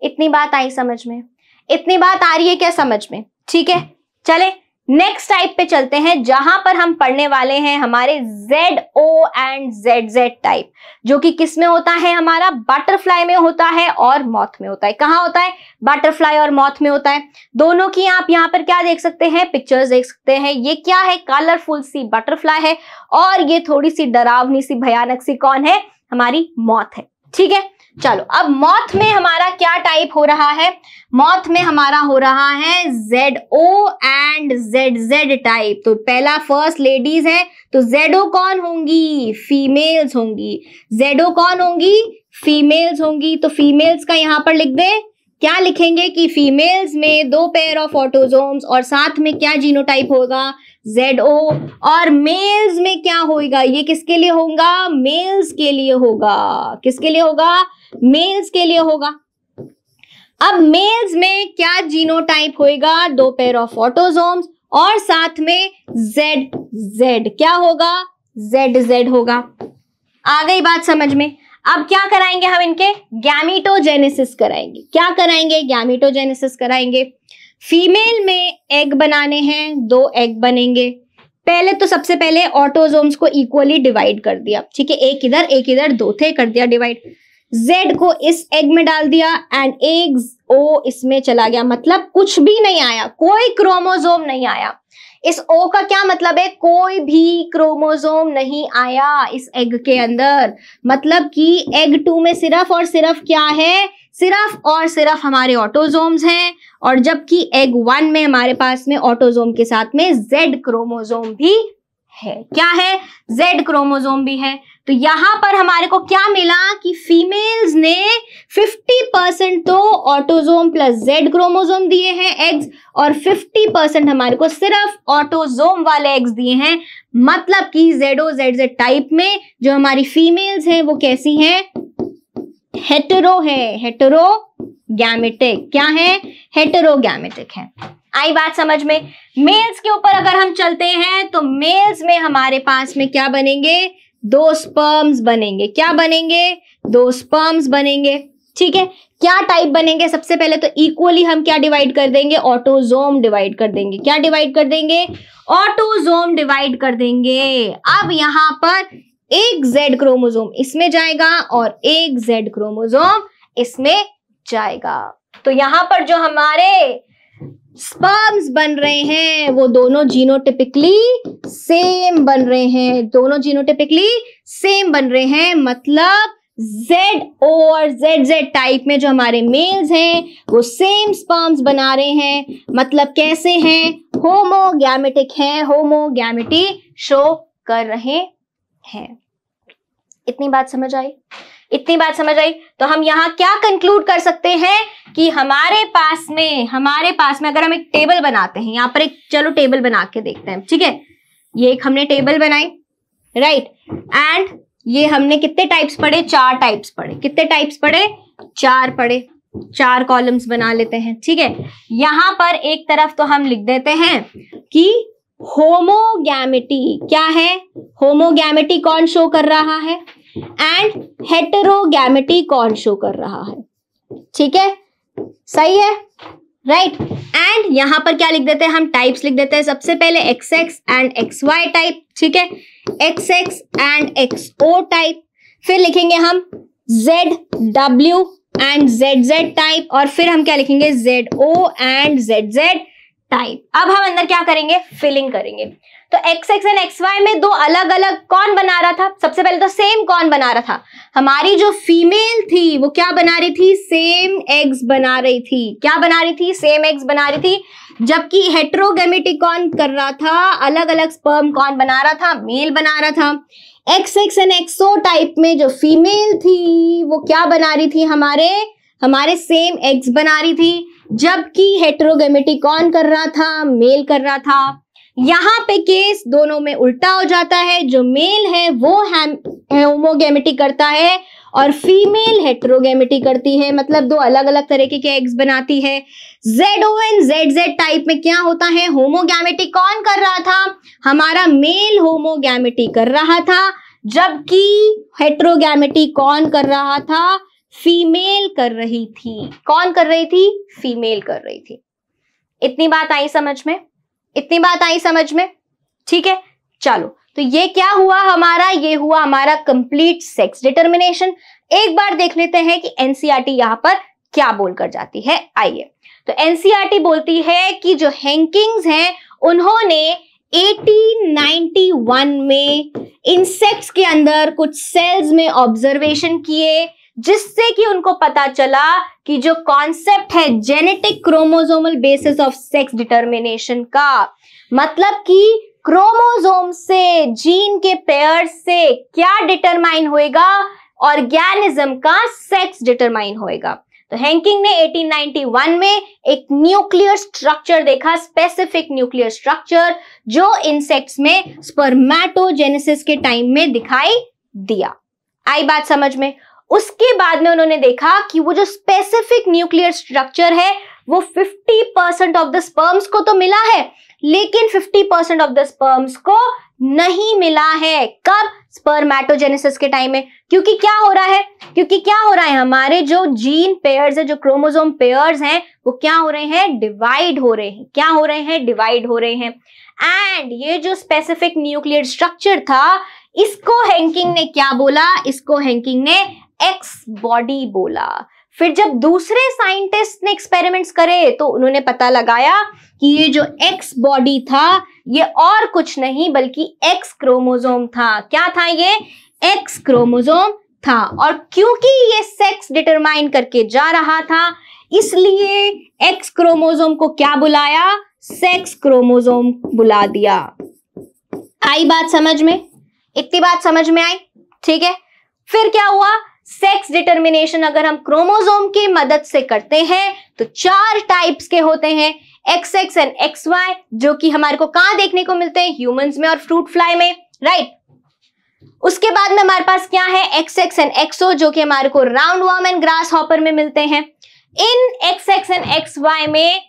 इतनी बात आई समझ में इतनी बात आ रही है क्या समझ में ठीक है चले नेक्स्ट टाइप पे चलते हैं जहां पर हम पढ़ने वाले हैं हमारे Z O and Z Z type जो कि किस में होता है हमारा बटरफ्लाई में होता है और मौत में होता है कहाँ होता है बटरफ्लाई और मौत में होता है दोनों की आप यहाँ पर क्या देख सकते हैं पिक्चर्स देख सकते हैं ये क्या है कलरफुल सी बटरफ्लाई है और ये थोड़ी सी डरावनी सी भयानक सी कौन है हमारी मौत है ठीक है चलो अब मौत में हमारा क्या टाइप हो रहा है मौत में हमारा हो रहा है Z O and Z Z type तो पहला फर्स्ट लेडीज है तो जेडो कौन होंगी फीमेल्स होंगी जेडो कौन होंगी फीमेल्स होंगी तो फीमेल्स का यहां पर लिख दे क्या लिखेंगे कि फीमेल्स में दो पेयर ऑफ ऑटोजोम्स और साथ में क्या जीनोटाइप होगा जेड ओ और मेल्स में क्या होगा ये किसके लिए होगा मेल्स के लिए होगा किसके लिए होगा मेल्स के लिए होगा अब मेल्स में क्या जीनोटाइप होएगा दो पेयर ऑफ ऑटोजोम्स और साथ में जेड जेड क्या होगा जेड जेड होगा आ गई बात समझ में अब क्या कराएंगे हम इनके गैमिटोजेनेसिस कराएंगे क्या कराएंगे गैमिटोजेनेसिस कराएंगे फीमेल में एग बनाने हैं दो एग बनेंगे पहले तो सबसे पहले ऑटोजोम्स को इक्वली डिवाइड कर दिया ठीक है एक इधर एक इधर दो थे कर दिया डिवाइड जेड को इस एग में डाल दिया एंड एग ओ इसमें चला गया मतलब कुछ भी नहीं आया कोई क्रोमोजोम नहीं आया इस ओ का क्या मतलब है कोई भी क्रोमोजोम नहीं आया इस एग के अंदर मतलब कि एग टू में सिर्फ और सिर्फ क्या है सिर्फ और सिर्फ हमारे ऑटोजोम्स हैं और जबकि एग वन में हमारे पास में ऑटोजोम के साथ में जेड क्रोमोजोम भी है क्या है जेड क्रोमोजोम भी है तो यहां पर हमारे को क्या मिला कि फीमेल्स ने 50 परसेंट तो ऑटोजोम प्लस जेड क्रोमोजोम दिए हैं एग्स और 50 परसेंट हमारे को सिर्फ ऑटोजोम वाले एग्स दिए हैं मतलब कि जेडो जेड जेड टाइप में जो हमारी फीमेल्स हैं वो कैसी हैं हेटरो है हेटरो गैमेटिक क्या है हेटरो गैमेटिक है आई बात समझ में मेल्स के ऊपर अगर हम चलते हैं तो मेल्स में हमारे पास में क्या बनेंगे दो स्पर्म्स बनेंगे क्या बनेंगे दो स्पर्म्स बनेंगे ठीक है क्या टाइप बनेंगे सबसे पहले तो इक्वली हम क्या डिवाइड कर देंगे ऑटोजोम डिवाइड कर देंगे क्या डिवाइड कर देंगे ऑटोजोम डिवाइड कर देंगे अब यहां पर एक जेड क्रोमोजोम इसमें जाएगा और एक जेड क्रोमोजोम इसमें जाएगा तो यहां पर जो हमारे स्पर्म्स बन रहे हैं वो दोनों जीनोटिपिकली सेम बन रहे हैं दोनों जीनोटिपिकली सेम बन रहे हैं मतलब जेड ओ और जेड जेड टाइप में जो हमारे मेल्स हैं वो सेम स्पर्म्स बना रहे हैं मतलब कैसे हैं होमोगैमेटिक हैं होमोगैमेटी शो कर रहे हैं इतनी बात समझ आई इतनी बात समझ आई तो हम यहाँ क्या कंक्लूड कर सकते हैं कि हमारे पास में हमारे पास में अगर हम एक टेबल बनाते हैं यहाँ पर एक चलो टेबल बना के देखते हैं ठीक है ये एक हमने टेबल बनाई राइट एंड ये हमने कितने टाइप्स पढ़े चार टाइप्स पढ़े कितने टाइप्स पढ़े चार पढ़े चार कॉलम्स बना लेते हैं ठीक है यहां पर एक तरफ तो हम लिख देते हैं कि होमोगैमिटी क्या है होमोगैमिटी कौन शो कर रहा है एंड हेटेरोगैमिटी कौन शो कर रहा है ठीक है सही है राइट एंड यहां पर क्या लिख देते हैं हम टाइप्स लिख देते हैं सबसे पहले X X and X Y type ठीक है X X and X O type फिर लिखेंगे हम Z W and Z Z type और फिर हम क्या लिखेंगे Z O and Z Z type अब हम अंदर क्या करेंगे फिलिंग करेंगे तो X X and X Y में दो अलग अलग कौन बना रहा था सबसे पहले तो सेम कौन बना रहा था हमारी जो फीमेल थी वो क्या बना रही थी सेम एग्स बना रही थी क्या बना रही थी सेम एग्स बना रही थी जबकि कौन कर रहा था अलग अलग स्पर्म कौन बना रहा था मेल बना रहा था X X and X O type में जो फीमेल थी वो क्या बना रही थी हमारे हमारे सेम एग्स बना रही थी जबकि हेट्रोगेमेटिकॉन कर रहा था मेल कर रहा था यहाँ पे केस दोनों में उल्टा हो जाता है जो मेल है वो होमोगेमिटी करता है और फीमेल हेट्रोगेमिटी करती है मतलब दो अलग अलग तरीके के एग्स बनाती है Z O and Z Z type में क्या होता है होमोगेमिटी कौन कर रहा था हमारा मेल होमोगेमिटी कर रहा था जबकि हेट्रोगेमिटी कौन कर रहा था फीमेल कर रही थी कौन कर रही थी फीमेल कर रही थी इतनी बात आई समझ में इतनी बात आई समझ में ठीक है चलो तो ये क्या हुआ हमारा ये हुआ हमारा कंप्लीट सेक्स डिटर्मिनेशन एक बार देख लेते हैं कि एनसीआरटी e यहां पर क्या बोलकर जाती है आइए तो एनसीआरटी e बोलती है कि जो हैंकिंग्स हैं उन्होंने 1891 में इंसेक्ट्स के अंदर कुछ सेल्स में ऑब्जर्वेशन किए जिससे कि उनको पता चला कि जो कॉन्सेप्ट है genetic chromosomal basis of sex determination का मतलब कि क्रोमोजोम से जीन के पेयर से क्या डिटरमाइन होएगा ऑर्गेनिज्म का सेक्स डिटरमाइन होएगा तो हैंकिंग ने 1891 में एक न्यूक्लियर स्ट्रक्चर देखा स्पेसिफिक न्यूक्लियर स्ट्रक्चर जो इंसेक्ट्स में स्पर्मेटोजेनेसिस के टाइम में दिखाई दिया आई बात समझ में उसके बाद में उन्होंने देखा कि वो जो स्पेसिफिक न्यूक्लियर स्ट्रक्चर है वो 50 परसेंट ऑफ द स्पर्म्स को तो मिला है लेकिन 50 परसेंट ऑफ द स्पर्म्स को नहीं मिला है कब स्पर्मेटोजेनेसिस के टाइम में क्योंकि क्या हो रहा है क्योंकि क्या हो रहा है हमारे जो जीन पेयर्स है जो क्रोमोजोम पेयर्स हैं वो क्या हो रहे हैं डिवाइड हो रहे हैं क्या हो रहे हैं डिवाइड हो रहे हैं एंड ये जो स्पेसिफिक न्यूक्लियर स्ट्रक्चर था इसको हैंकिंग ने क्या बोला इसको हैंकिंग ने एक्स बॉडी बोला फिर जब दूसरे साइंटिस्ट ने एक्सपेरिमेंट्स करे तो उन्होंने पता लगाया कि ये जो एक्स बॉडी था ये और कुछ नहीं बल्कि एक्स क्रोमोजोम था क्या था ये एक्स क्रोमोजोम था और क्योंकि ये सेक्स डिटरमाइन करके जा रहा था इसलिए एक्स क्रोमोजोम को क्या बुलाया सेक्स क्रोमोजोम बुला दिया आई बात समझ में इतनी बात समझ में आई ठीक है फिर क्या हुआ सेक्स डिटर्मिनेशन अगर हम क्रोमोजोम की मदद से करते हैं तो चार टाइप्स के होते हैं X X and X Y जो कि हमारे को कहां देखने को मिलते हैं ह्यूमंस में और फ्रूट फ्लाई में राइट उसके बाद में हमारे पास क्या है एक्स एक्स एंड एक्सो जो कि हमारे को roundworm and grasshopper में मिलते हैं इन X X and X Y में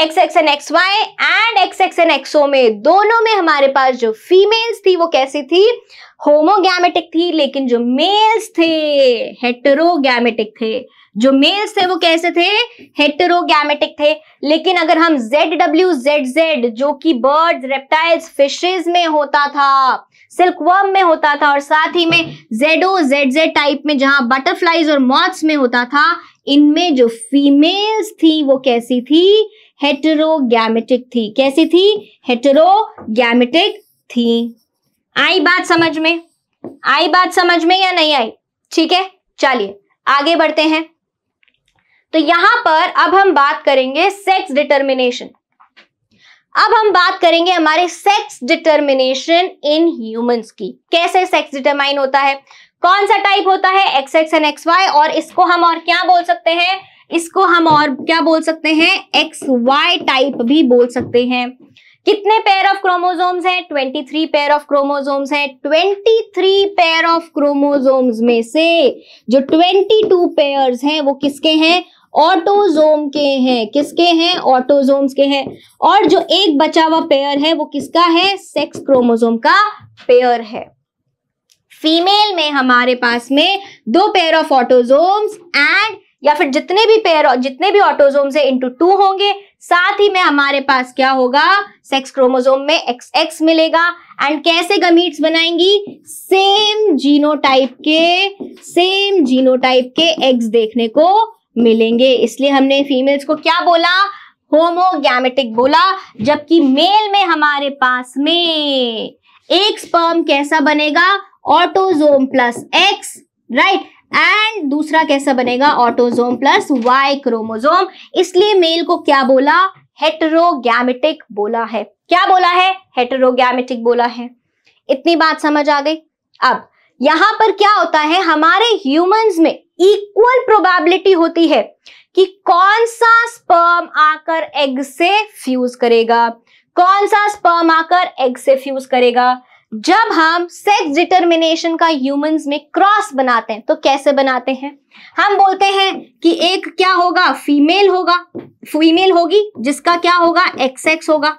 X X and X Y and X X and X O में दोनों में हमारे पास जो फीमेल्स थी वो कैसी थी होमोगैमेटिक थी लेकिन जो मेल्स थे हेटेरोगैमेटिक थे जो मेल्स थे वो कैसे थे हेटेरोगैमेटिक थे लेकिन अगर हम जेड डब्ल्यू जेड जेड जो कि बर्ड रेप्टाइल्स फिशेज में होता था सिल्कवर्म में होता था और साथ ही में जेडो जेड जेड टाइप में जहां बटरफ्लाइज और मॉथ्स में होता था इनमें जो फीमेल्स थी वो कैसी थी हेटेरोगैमेटिक थी कैसी थी हेटेरोगैमेटिक थी आई बात समझ में आई बात समझ में या नहीं आई ठीक है चलिए आगे बढ़ते हैं तो यहां पर अब हम बात करेंगे सेक्स डिटर्मिनेशन अब हम बात करेंगे हमारे सेक्स डिटर्मिनेशन इन ह्यूमंस की कैसे सेक्स डिटरमाइन होता है कौन सा टाइप होता है X X and X Y और इसको हम और क्या बोल सकते हैं इसको हम और क्या बोल सकते हैं एक्स वाई टाइप भी बोल सकते हैं कितने पेयर ऑफ क्रोमोजोम्स हैं 23 पेयर ऑफ क्रोमोजोम्स हैं 23 पेयर ऑफ क्रोमोजोम्स में से जो 22 पेयर्स हैं वो किसके हैं ऑटोजोम के हैं किसके हैं ऑटोजोम्स के हैं और जो एक बचा हुआ पेयर है वो किसका है सेक्स क्रोमोजोम का पेयर है फीमेल में हमारे पास में दो पेयर ऑफ ऑटोजोम्स एंड या फिर जितने भी पेयर जितने भी ऑटोजोम है इंटू टू होंगे साथ ही में हमारे पास क्या होगा सेक्स क्रोमोजोम में एक्स एक्स मिलेगा एंड कैसे गमीट्स बनाएंगी सेम जीनोटाइप के सेम जीनोटाइप के एग्स देखने को मिलेंगे इसलिए हमने फीमेल्स को क्या बोला होमोगैमेटिक बोला जबकि मेल में हमारे पास में एक स्पर्म कैसा बनेगा autosome plus X right and दूसरा कैसा बनेगा ऑटोजोम प्लस वाई क्रोमोजोम इसलिए मेल को क्या बोला हेटरोगैमेटिक बोला है क्या बोला है हेटरोगैमेटिक बोला है इतनी बात समझ आ गई अब यहां पर क्या होता है हमारे ह्यूमंस में इक्वल प्रोबेबिलिटी होती है कि कौन सा स्पर्म आकर एग से फ्यूज करेगा कौन सा स्पर्म आकर एग से फ्यूज करेगा जब हम सेक्स डिटर्मिनेशन का ह्यूमंस में क्रॉस बनाते हैं तो कैसे बनाते हैं हम बोलते हैं कि एक क्या होगा फीमेल होगा फीमेल होगी जिसका क्या होगा एक्सएक्स होगा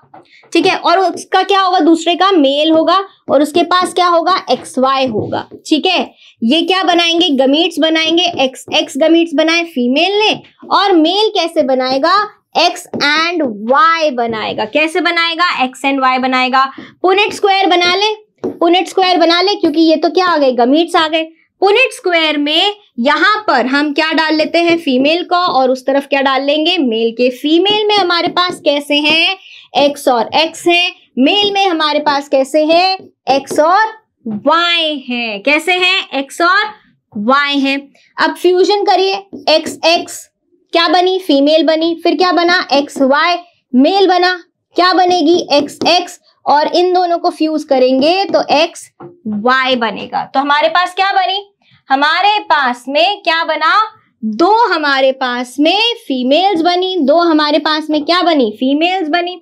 ठीक है और उसका क्या होगा दूसरे का मेल होगा और उसके पास क्या होगा एक्स वाई होगा ठीक है ये क्या बनाएंगे गमीट्स बनाएंगे एक्स एक्स गमीट्स बनाए फीमेल ने और मेल कैसे बनाएगा एक्स एंड वाई बनाएगा कैसे बनाएगा एक्स एंड वाई बनाएगा पुनेट स्क्वायर बना ले पुनेट स्क्वायर बना ले क्योंकि ये तो क्या आ गए गमीट्स आ गए पुनेट स्क्वायर में यहां पर हम क्या डाल लेते हैं फीमेल को और उस तरफ क्या डाल लेंगे मेल के फीमेल में हमारे पास कैसे हैं एक्स और एक्स है मेल में हमारे पास कैसे है एक्स और वाई है कैसे हैं एक्स और वाई है अब फ्यूजन करिए एक्स एक्स क्या बनी फीमेल बनी फिर क्या बना एक्स वाई मेल बना क्या बनेगी एक्स एक्स और इन दोनों को फ्यूज करेंगे तो एक्स वाई बनेगा तो हमारे पास क्या बनी हमारे पास में क्या बना दो हमारे पास में फीमेल्स बनी दो हमारे पास में क्या बनी फीमेल्स बनी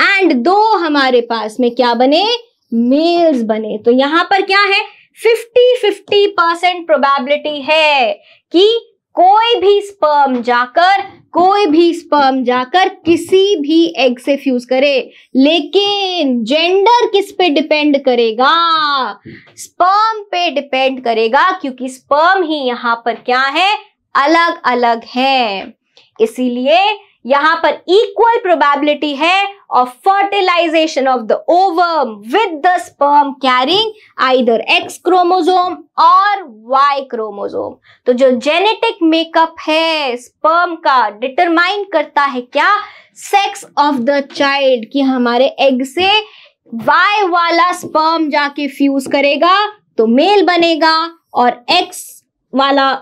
एंड दो हमारे पास में क्या बने मेल्स बने तो यहां पर क्या है फिफ्टी फिफ्टी परसेंट प्रोबेबिलिटी है कि कोई भी स्पर्म जाकर कोई भी स्पर्म जाकर किसी भी एग से फ्यूज करे लेकिन जेंडर किस पे डिपेंड करेगा स्पर्म पे डिपेंड करेगा क्योंकि स्पर्म ही यहां पर क्या है अलग अलग है इसीलिए यहां पर इक्वल प्रोबेबिलिटी है of fertilization of the ovum with the sperm carrying either X chromosome और Y क्रोमोसोम तो जो जेनेटिक मेकअप है स्पर्म का डिटरमाइन करता है क्या सेक्स ऑफ द चाइल्ड कि हमारे एग से Y वाला स्पर्म जाके फ्यूज करेगा तो मेल बनेगा और X वाला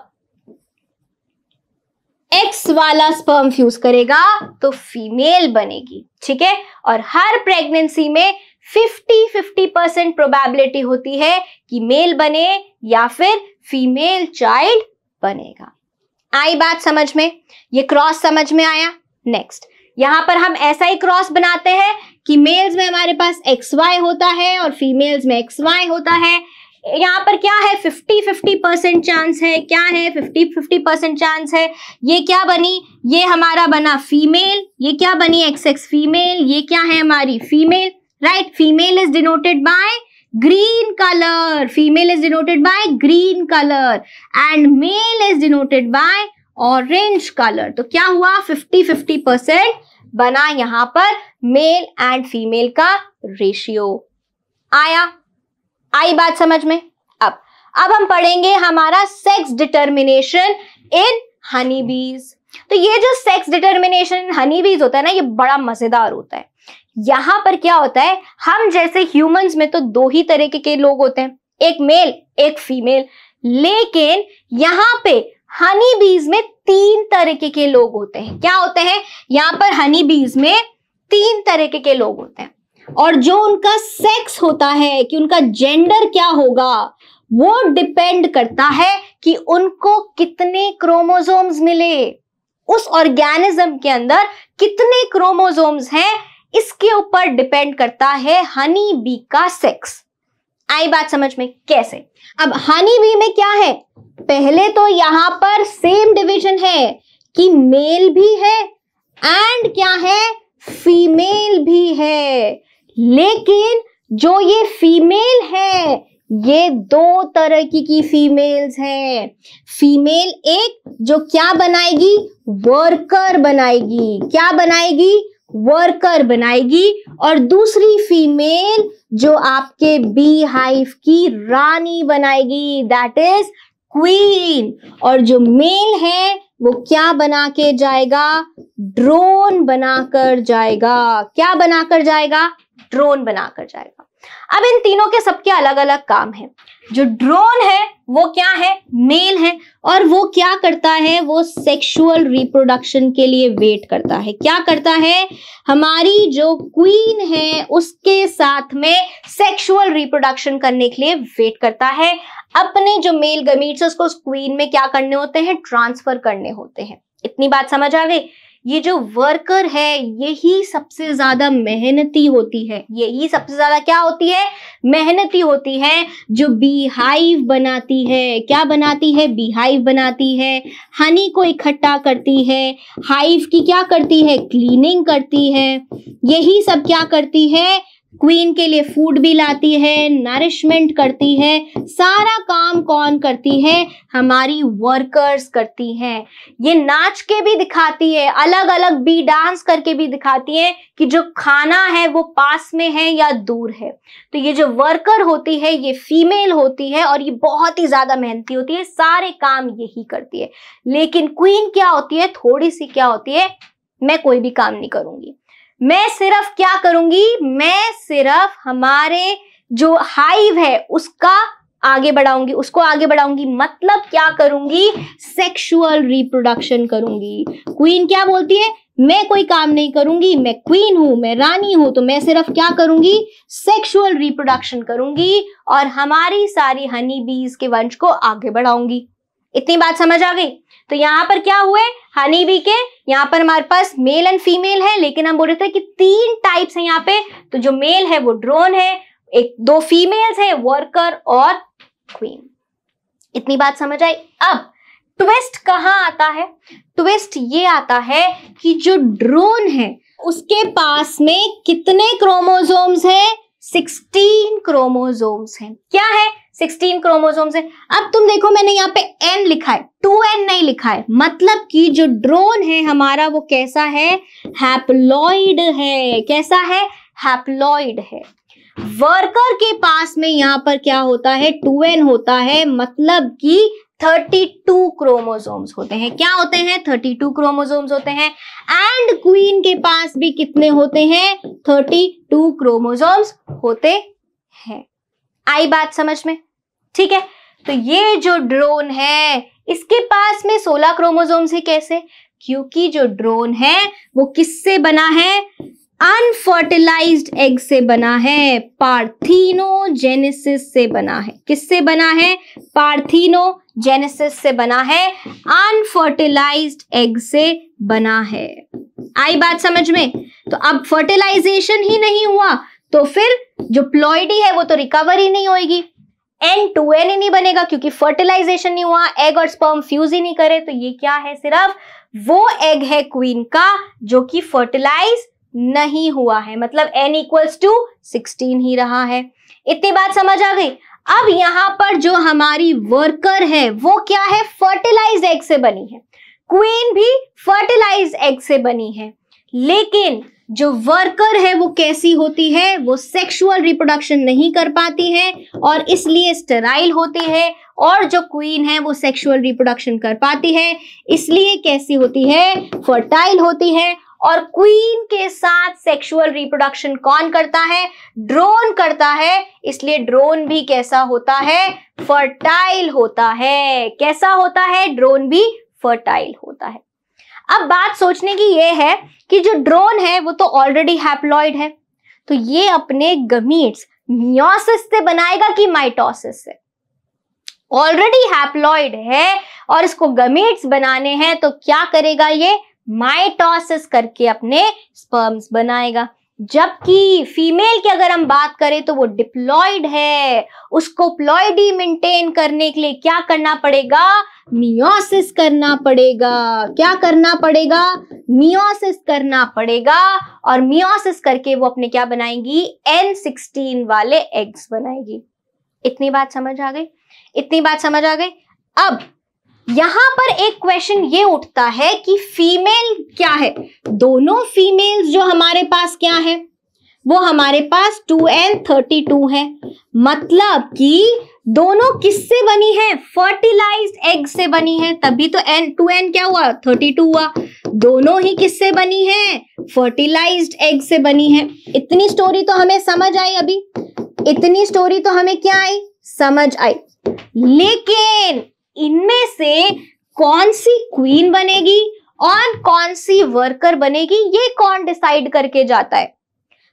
एक्स वाला स्पर्म फ्यूज करेगा तो फीमेल बनेगी ठीक है और हर प्रेगनेंसी में 50 50 परसेंट प्रोबेबिलिटी होती है कि मेल बने या फिर फीमेल चाइल्ड बनेगा आई बात समझ में ये क्रॉस समझ में आया नेक्स्ट यहां पर हम ऐसा ही क्रॉस बनाते हैं कि मेल्स में हमारे पास एक्स वाई होता है और फीमेल्स में एक्स वाई होता है यहाँ पर क्या है फिफ्टी फिफ्टी परसेंट चांस है क्या है फिफ्टी फिफ्टी परसेंट चांस है ये क्या बनी ये हमारा बना फीमेल ये क्या बनी एक्स एक्स फीमेल ये क्या है हमारी female right female is denoted by green colour female is denoted by green colour and male is denoted by orange colour तो क्या हुआ फिफ्टी फिफ्टी परसेंट बना यहां पर मेल एंड फीमेल का रेशियो आया आई बात समझ में अब अब हम पढ़ेंगे हमारा सेक्स डिटर्मिनेशन इन हनी बीज तो ये जो सेक्स डिटर्मिनेशन इन हनी बीज होता है ना ये बड़ा मजेदार होता है यहां पर क्या होता है हम जैसे ह्यूमंस में तो दो ही तरीके के लोग होते हैं एक मेल एक फीमेल लेकिन यहां पे हनी बीज में तीन तरीके के लोग होते हैं क्या होते हैं यहां पर हनी बीज में तीन तरीके के लोग होते हैं और जो उनका सेक्स होता है कि उनका जेंडर क्या होगा वो डिपेंड करता है कि उनको कितने क्रोमोजोम्स मिले उस ऑर्गेनिज्म के अंदर कितने क्रोमोजोम्स हैं इसके ऊपर डिपेंड करता है हनी बी का सेक्स आई बात समझ में कैसे अब हनी बी में क्या है पहले तो यहां पर सेम डिवीजन है कि मेल भी है एंड क्या है फीमेल भी है लेकिन जो ये फीमेल है ये दो तरह की की फीमेल्स हैं फीमेल एक जो क्या बनाएगी वर्कर बनाएगी क्या बनाएगी वर्कर बनाएगी और दूसरी फीमेल जो आपके बी हाइफ की रानी बनाएगी दैट इज क्वीन और जो मेल है वो क्या बना के जाएगा ड्रोन बनाकर जाएगा क्या बनाकर जाएगा ड्रोन बनाकर जाएगा अब इन तीनों के सबके अलग अलग काम है जो ड्रोन है वो क्या है मेल है और वो क्या करता है वो सेक्सुअल रिप्रोडक्शन के लिए वेट करता है क्या करता है हमारी जो क्वीन है उसके साथ में सेक्सुअल रिप्रोडक्शन करने के लिए वेट करता है अपने जो मेल गमीट्स उसको क्वीन में क्या करने होते हैं ट्रांसफर करने होते हैं इतनी बात समझ आ गई ये जो वर्कर है यही सबसे ज्यादा मेहनती होती है यही सबसे ज्यादा क्या होती है मेहनती होती है जो बीहाइव बनाती है क्या बनाती है बीहाइव बनाती है हनी को इकट्ठा करती है हाइव की क्या करती है क्लीनिंग करती है यही सब क्या करती है क्वीन के लिए फूड भी लाती है नरिशमेंट करती है सारा काम कौन करती है हमारी वर्कर्स करती हैं ये नाच के भी दिखाती है अलग अलग बी डांस करके भी दिखाती है कि जो खाना है वो पास में है या दूर है तो ये जो वर्कर होती है ये फीमेल होती है और ये बहुत ही ज्यादा मेहनती होती है सारे काम यही करती है लेकिन क्वीन क्या होती है थोड़ी सी क्या होती है मैं कोई भी काम नहीं करूंगी मैं सिर्फ क्या करूंगी मैं सिर्फ हमारे जो हाइव है उसका आगे बढ़ाऊंगी उसको आगे बढ़ाऊंगी मतलब क्या करूंगी सेक्सुअल रिप्रोडक्शन करूंगी क्वीन क्या बोलती है मैं कोई काम नहीं करूंगी मैं क्वीन हूं मैं रानी हूं तो मैं सिर्फ क्या करूंगी सेक्सुअल रिप्रोडक्शन करूंगी और हमारी सारी हनी बीज के वंश को आगे बढ़ाऊंगी इतनी बात समझ आ गई तो यहाँ पर क्या हुए हनी बी के यहाँ पर हमारे पास मेल एंड फीमेल है लेकिन हम बोल रहे थे कि तीन टाइप्स हैं यहाँ पे तो जो मेल है वो ड्रोन है एक दो फीमेल्स है वर्कर और क्वीन इतनी बात समझ आई अब ट्विस्ट कहाँ आता है ट्विस्ट ये आता है कि जो ड्रोन है उसके पास में कितने क्रोमोजोम्स हैं 16 क्रोमोजोम्स हैं क्या है सिक्सटीन क्रोमोसोम्स है अब तुम देखो मैंने यहाँ पे एन लिखा है टू एन नहीं लिखा है मतलब कि जो ड्रोन है हमारा वो कैसा है हैप्लॉइड है कैसा है हैप्लॉइड है वर्कर के पास में यहाँ पर क्या होता है टू एन होता है मतलब कि टू क्रोमोजोम्स होते हैं क्या होते हैं थर्टी टू क्रोमोजोम्स होते हैं एंड क्वीन के पास भी कितने होते हैं थर्टी टू क्रोमोजोम्स होते हैं आई बात समझ में ठीक है तो ये जो ड्रोन है इसके पास में सोलह क्रोमोजोम्स है कैसे क्योंकि जो ड्रोन है वो किससे बना है अनफर्टिलाइज्ड एग से बना है पार्थिनोजेनेसिस से बना है किससे बना है पार्थिनोजेनेसिस से बना है अनफर्टिलाइज्ड एग से बना है आई बात समझ में तो अब फर्टिलाइजेशन ही नहीं हुआ तो फिर जो प्लॉइडी है वो तो रिकवर ही नहीं होगी एन टू एन ही नहीं बनेगा क्योंकि फर्टिलाइजेशन नहीं हुआ एग और स्पर्म फ्यूज ही नहीं करे तो ये क्या है सिर्फ वो एग है क्वीन का जो कि फर्टिलाइज नहीं हुआ है मतलब एन इक्वल्स टू सिक्सटीन ही रहा है इतनी बात समझ आ गई अब यहां पर जो हमारी वर्कर है वो क्या है फर्टिलाइज एग से बनी है क्वीन भी फर्टिलाइज एग से बनी है लेकिन जो वर्कर है वो कैसी होती है वो सेक्सुअल रिप्रोडक्शन नहीं कर पाती है और इसलिए स्टेराइल होती है और जो क्वीन है वो सेक्सुअल रिप्रोडक्शन कर पाती है इसलिए कैसी होती है फर्टाइल होती है और क्वीन के साथ सेक्सुअल रिप्रोडक्शन कौन करता है ड्रोन करता है इसलिए ड्रोन भी कैसा होता है फर्टाइल होता है कैसा होता है ड्रोन भी फर्टाइल होता है अब बात सोचने की ये है कि जो ड्रोन है वो तो ऑलरेडी हैप्लॉइड है तो ये अपने गमीट्स मियोसिस से बनाएगा कि माइटोसिस से ऑलरेडी हैप्लॉइड है और इसको गमीट्स बनाने हैं तो क्या करेगा ये माइटोसिस करके अपने स्पर्म्स बनाएगा जबकि फीमेल की अगर हम बात करें तो वो डिप्लॉयड है उसको प्लॉयडी मेंटेन करने के लिए क्या करना पड़ेगा मियोसिस करना पड़ेगा क्या करना पड़ेगा मियोसिस करना पड़ेगा और मियोसिस करके वो अपने क्या बनाएगी एन सिक्सटीन वाले एग्स बनाएगी इतनी बात समझ आ गई इतनी बात समझ आ गई अब यहां पर एक क्वेश्चन ये उठता है कि फीमेल क्या है दोनों फीमेल्स जो हमारे पास क्या है वो हमारे पास टू एन थर्टी टू है मतलब कि दोनों किससे बनी है फर्टिलाइज एग से बनी है तभी तो एन टू एन क्या हुआ थर्टी टू हुआ दोनों ही किससे बनी है फर्टिलाइज एग से बनी है इतनी स्टोरी तो हमें समझ आई अभी इतनी स्टोरी तो हमें क्या आई समझ आई लेकिन इनमें से कौन सी क्वीन बनेगी और कौन सी वर्कर बनेगी ये कौन डिसाइड करके जाता है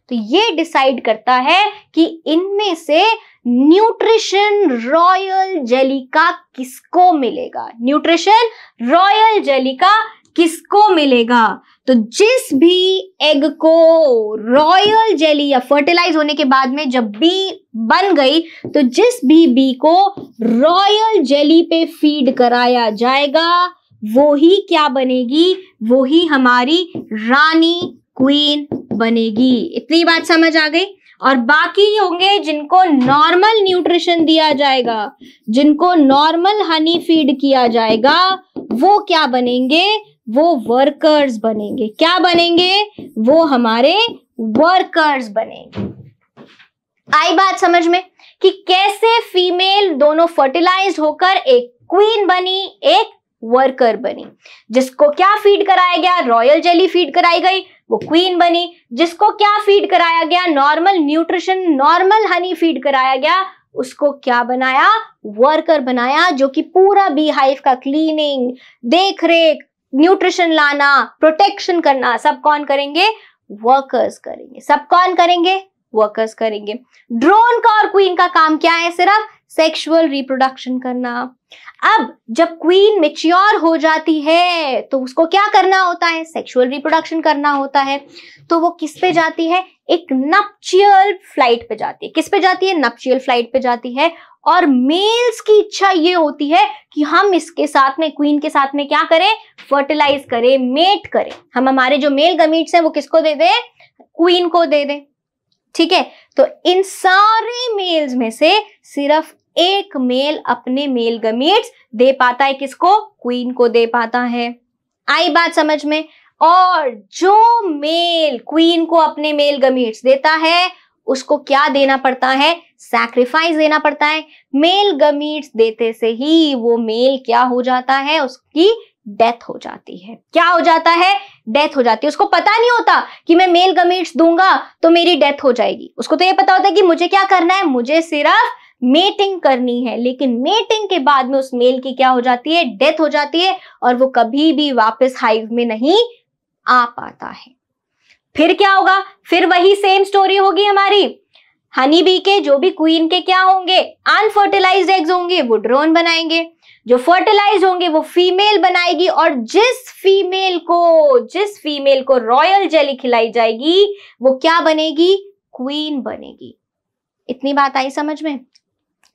तो ये डिसाइड करता है कि इनमें से न्यूट्रिशन रॉयल जेलिका किसको मिलेगा न्यूट्रिशन रॉयल जेलिका किसको मिलेगा तो जिस भी एग को रॉयल जेली या फर्टिलाइज होने के बाद में जब बी बन गई तो जिस भी बी को रॉयल जेली पे फीड कराया जाएगा वो ही क्या बनेगी वो ही हमारी रानी क्वीन बनेगी इतनी बात समझ आ गई और बाकी होंगे जिनको नॉर्मल न्यूट्रिशन दिया जाएगा जिनको नॉर्मल हनी फीड किया जाएगा वो क्या बनेंगे वो वर्कर्स बनेंगे क्या बनेंगे वो हमारे वर्कर्स बनेंगे आई बात समझ में कि कैसे फीमेल दोनों फर्टिलाइज होकर एक क्वीन बनी एक वर्कर बनी जिसको क्या फीड कराया गया रॉयल जेली फीड कराई गई वो क्वीन बनी जिसको क्या फीड कराया गया normal nutrition normal honey feed कराया गया उसको क्या बनाया वर्कर बनाया जो कि पूरा बी हाइव का क्लीनिंग देख रेख न्यूट्रिशन लाना प्रोटेक्शन करना सब कौन करेंगे वर्कर्स करेंगे सब कौन करेंगे वर्कर्स करेंगे ड्रोन का और क्वीन का काम क्या है सिर्फ सेक्सुअल रिप्रोडक्शन करना अब जब क्वीन मेच्योर हो जाती है तो उसको क्या करना होता है सेक्सुअल रिप्रोडक्शन करना होता है तो वो किस पे जाती है एक नप्चियल फ्लाइट पे जाती है किस पे जाती है नप्चियल फ्लाइट पे जाती है और मेल्स की इच्छा ये होती है कि हम इसके साथ में क्वीन के साथ में क्या करें फर्टिलाइज करें मेट करें हम हमारे जो मेल गमीट्स हैं वो किसको दे दें क्वीन को दे दें ठीक है तो इन सारे मेल्स में से सिर्फ एक मेल अपने मेल गमीट्स दे पाता है किसको क्वीन को दे पाता है आई बात समझ में और जो मेल क्वीन को अपने मेल गमीट्स देता है उसको क्या देना पड़ता है सैक्रिफाइस देना पड़ता है मेल गमीट्स देते से ही वो मेल क्या हो जाता है उसकी डेथ हो जाती है क्या हो जाता है डेथ हो जाती है उसको पता नहीं होता कि मैं मेल गमीट्स दूंगा तो मेरी डेथ हो जाएगी उसको तो ये पता होता है कि मुझे क्या करना है मुझे सिर्फ मेटिंग करनी है लेकिन मेटिंग के बाद में उस मेल की क्या हो जाती है डेथ हो जाती है और वो कभी भी वापस हाइव में नहीं आ पाता है फिर क्या होगा फिर वही सेम स्टोरी होगी हमारी हनी बी के जो भी क्वीन के क्या होंगे अनफर्टिलाइज एग्स होंगे वो ड्रोन बनाएंगे जो फर्टिलाइज होंगे वो फीमेल बनाएगी और जिस फीमेल को जिस फीमेल को रॉयल जेली खिलाई जाएगी वो क्या बनेगी क्वीन बनेगी इतनी बात आई समझ में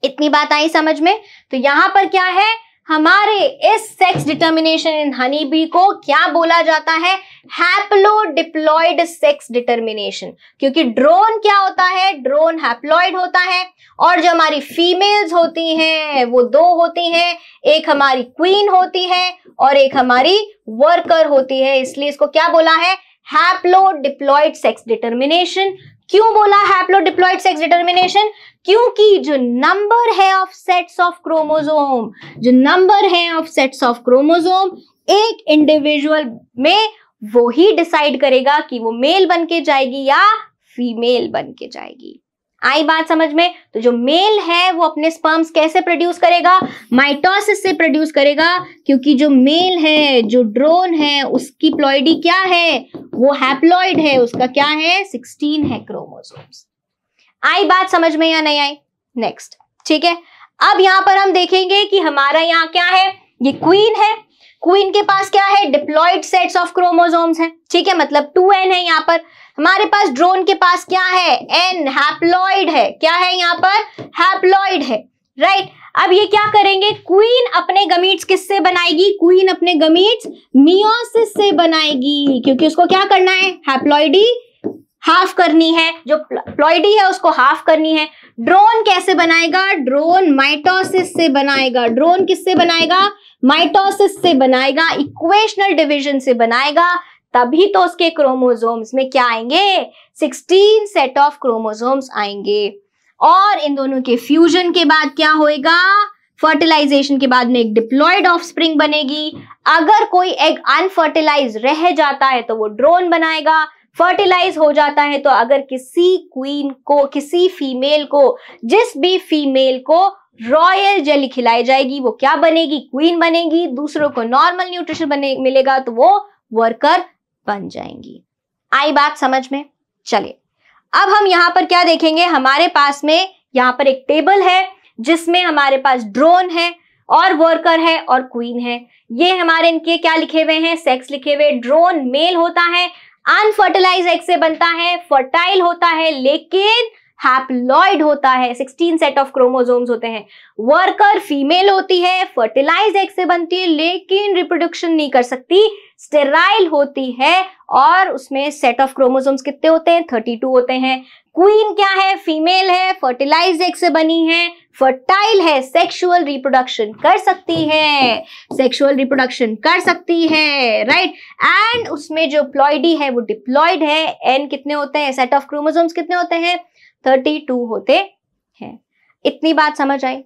इतनी बात आई समझ में तो यहां पर क्या है हमारे इस sex determination in honey bee को क्या बोला जाता है हैप्लोडिप्लॉयड सेक्स डिटर्मिनेशन क्योंकि ड्रोन क्या होता है ड्रोन हैप्लॉयड होता है और जो हमारी फीमेल्स होती हैं वो दो होती हैं एक हमारी क्वीन होती है और एक हमारी वर्कर होती है इसलिए इसको क्या बोला है हैप्लोडिप्लॉयड सेक्स डिटर्मिनेशन क्यों बोला हैप्लोडिप्लॉइड सेक्स डिटर्मिनेशन क्योंकि जो नंबर है ऑफ सेट्स ऑफ क्रोमोजोम जो नंबर है ऑफ सेट्स ऑफ क्रोमोजोम एक इंडिविजुअल में वो ही डिसाइड करेगा कि वो मेल बन के जाएगी या फीमेल बन के जाएगी आई बात समझ में तो जो मेल है वो अपने स्पर्म्स कैसे प्रोड्यूस करेगा माइटोसिस से प्रोड्यूस करेगा क्योंकि जो मेल है जो ड्रोन है उसकी प्लॉइडी क्या है वो हैप्लॉइड है उसका क्या है सिक्सटीन है क्रोमोसोम्स आई बात समझ में या नहीं आई नेक्स्ट ठीक है अब यहां पर हम देखेंगे कि हमारा यहाँ क्या है ये क्वीन है क्वीन के पास क्या है डिप्लॉइड सेट्स ऑफ क्रोमोसोम्स हैं ठीक है मतलब टू एन है यहाँ पर हमारे पास ड्रोन के पास क्या है एन हैप्लॉइड है क्या है यहाँ पर हैप्लॉइड है राइट right? अब ये क्या करेंगे क्वीन अपने गमीट्स किससे बनाएगी क्वीन अपने गमीट्स मियोसिस से बनाएगी क्योंकि उसको क्या करना है हैप्लॉइडी हाफ करनी है जो प्लॉइडी है उसको हाफ करनी है ड्रोन कैसे बनाएगा ड्रोन माइटोसिस से बनाएगा ड्रोन किससे बनाएगा माइटोसिस से बनाएगा इक्वेशनल डिवीजन से बनाएगा तभी तो उसके क्रोमोजोम्स में क्या आएंगे 16 सेट ऑफ क्रोमोजोम्स आएंगे और इन दोनों के फ्यूजन के बाद क्या होएगा फर्टिलाइजेशन के बाद में एक डिप्लॉयड ऑफस्प्रिंग बनेगी अगर कोई एग अनफर्टिलाइज रह जाता है तो वो ड्रोन बनाएगा फर्टिलाइज हो जाता है तो अगर किसी क्वीन को किसी फीमेल को जिस भी फीमेल को रॉयल जेली खिलाई जाएगी वो क्या बनेगी क्वीन बनेगी दूसरों को नॉर्मल न्यूट्रिशन बने मिलेगा तो वो वर्कर बन जाएंगी आई बात समझ में चलिए अब हम यहाँ पर क्या देखेंगे हमारे पास में यहाँ पर एक टेबल है जिसमें हमारे पास ड्रोन है और वर्कर है और क्वीन है ये हमारे इनके क्या लिखे हुए हैं सेक्स लिखे हुए ड्रोन मेल होता है अनफर्टिलाइज एग से बनता है फर्टाइल होता है लेकिन हैप्लॉइड होता है 16 सेट ऑफ क्रोमोजोम्स होते हैं वर्कर फीमेल होती है फर्टिलाइज एग से बनती है लेकिन रिप्रोडक्शन नहीं कर सकती स्टेराइल होती है और उसमें सेट ऑफ क्रोमोजोम्स कितने होते हैं 32 होते हैं क्वीन क्या है फीमेल है फर्टिलाइज एग से बनी है फर्टाइल है सेक्सुअल रिप्रोडक्शन कर सकती है सेक्सुअल रिप्रोडक्शन कर सकती है राइट right? एंड उसमें जो प्लॉइडी है वो डिप्लॉइड है एन कितने होते हैं सेट ऑफ क्रोमोजोम्स कितने होते हैं थर्टी टू होते हैं इतनी बात समझ आई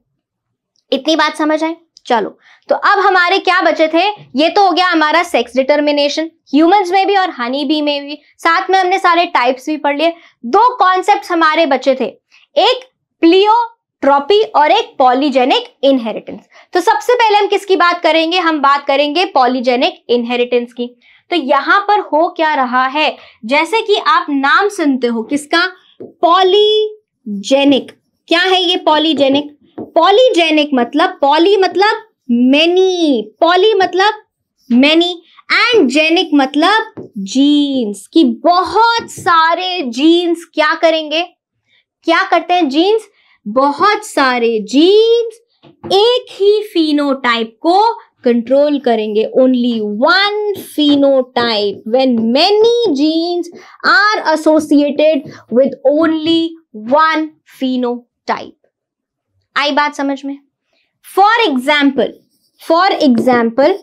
इतनी बात समझ आए चलो तो अब हमारे क्या बचे थे ये तो हो गया हमारा सेक्स डिटर्मिनेशन ह्यूमंस में भी और हनी बी में भी साथ में हमने सारे टाइप्स भी पढ़ लिए दो कॉन्सेप्ट हमारे बचे थे एक प्लियो ट्रॉपी और एक पॉलीजेनिक इनहेरिटेंस तो सबसे पहले हम किसकी बात करेंगे हम बात करेंगे पॉलीजेनिक इनहेरिटेंस की तो यहां पर हो क्या रहा है जैसे कि आप नाम सुनते हो किसका पॉलीजेनिक क्या है ये पॉलीजेनिक पॉलीजेनिक मतलब पॉली मतलब मेनी पॉली मतलब मेनी एंड जेनिक मतलब जीन्स की बहुत सारे जीन्स क्या करेंगे क्या करते हैं जीन्स बहुत सारे जीन्स एक ही फिनोटाइप को कंट्रोल करेंगे only one phenotype when many genes are associated with only one phenotype आई बात समझ में for example for example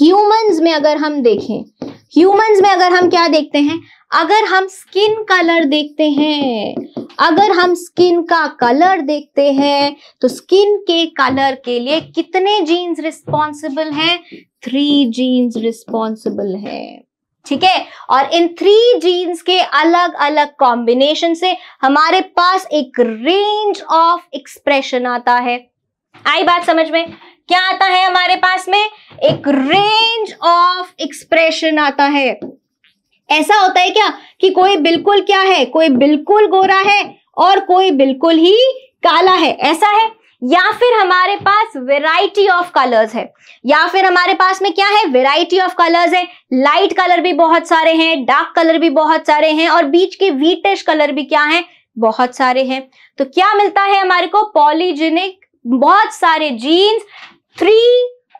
humans में अगर हम देखें ह्यूमंस में अगर हम क्या देखते हैं अगर हम स्किन कलर देखते हैं अगर हम स्किन का कलर देखते हैं तो स्किन के कलर के लिए कितने जीन्स रिस्पॉन्सिबल हैं थ्री जीन्स रिस्पॉन्सिबल है ठीक है और इन थ्री जीन्स के अलग अलग कॉम्बिनेशन से हमारे पास एक रेंज ऑफ एक्सप्रेशन आता है आई बात समझ में क्या आता है हमारे पास में एक रेंज ऑफ एक्सप्रेशन आता है ऐसा होता है क्या कि कोई बिल्कुल क्या है कोई बिल्कुल गोरा है और कोई बिल्कुल ही काला है ऐसा है या फिर हमारे पास वेराइटी ऑफ कलर्स है या फिर हमारे पास में क्या है वेराइटी ऑफ कलर्स है लाइट कलर भी बहुत सारे हैं डार्क कलर भी बहुत सारे हैं और बीच के वीटेश कलर भी क्या है बहुत सारे हैं तो क्या मिलता है हमारे को पॉलीजेनिक बहुत सारे जीन्स थ्री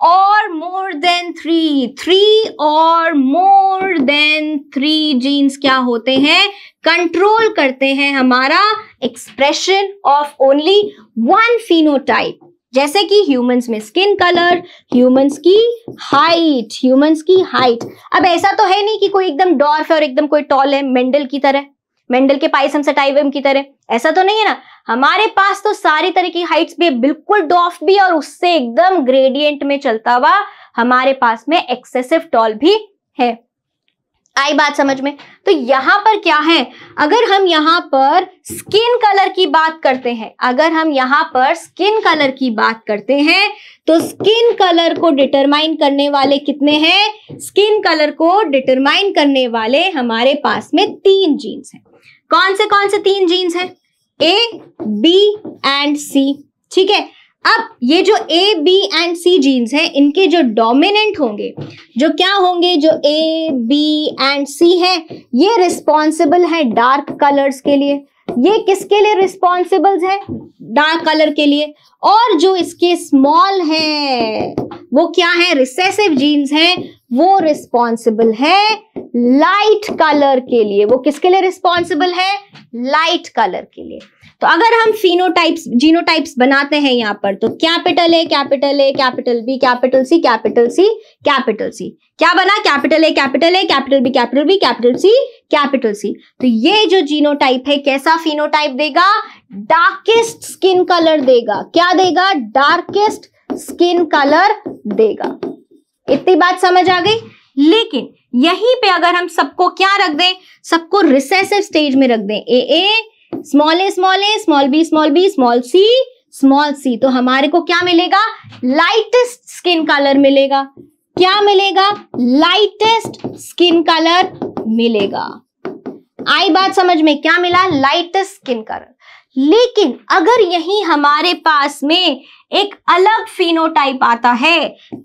और मोर देन थ्री थ्री और मोर देन थ्री जीन्स क्या होते हैं कंट्रोल करते हैं हमारा expression of only one phenotype जैसे कि ह्यूमंस में स्किन कलर ह्यूमंस की हाइट ह्यूमंस की हाइट अब ऐसा तो है नहीं कि कोई एकदम डॉर्फ है और एकदम कोई टॉल है मेंडल की तरह मेंडल के पाइसम सटाइवम की तरह ऐसा तो नहीं है ना हमारे पास तो सारी तरह की हाइट्स भी बिल्कुल डॉफ भी और उससे एकदम ग्रेडियंट में चलता हुआ हमारे पास में एक्सेसिव टॉल भी है आई बात समझ में तो यहाँ पर क्या है अगर हम यहाँ पर स्किन कलर की बात करते हैं अगर हम यहां पर स्किन कलर की बात करते हैं तो स्किन कलर को डिटरमाइन करने वाले कितने हैं स्किन कलर को डिटरमाइन करने वाले हमारे पास में तीन जीन्स हैं कौन से कौन से तीन जीन्स हैं ए बी एंड सी ठीक है अब ये जो A B and C genes हैं इनके जो डोमिनेंट होंगे जो क्या होंगे जो ए बी एंड सी है ये रिस्पॉन्सिबल है डार्क कलर्स के लिए ये किसके लिए रिस्पॉन्सिबल है डार्क कलर के लिए और जो इसके स्मॉल है वो क्या है रिसेसिव जीन्स हैं वो रिस्पॉन्सिबल है लाइट कलर के लिए वो किसके लिए रिस्पॉन्सिबल है लाइट कलर के लिए तो अगर हम फिनोटाइप्स जीनोटाइप्स बनाते हैं यहां पर तो capital A capital A capital B capital C capital C capital C क्या बना capital A capital A capital B capital B capital C capital C तो ये जो जीनोटाइप है कैसा फिनोटाइप देगा डार्केस्ट स्किन कलर देगा क्या देगा डार्केस्ट स्किन कलर देगा इतनी बात समझ आ गई लेकिन यहीं पे अगर हम सबको क्या रख दें सबको रिसेसिव स्टेज में रख दें A A small a small a small b small b small c small c तो हमारे को क्या मिलेगा लाइटेस्ट स्किन कलर मिलेगा क्या मिलेगा लाइटेस्ट स्किन कलर मिलेगा आई बात समझ में क्या मिला लाइटेस्ट स्किन कलर लेकिन अगर यही हमारे पास में एक अलग फिनोटाइप आता है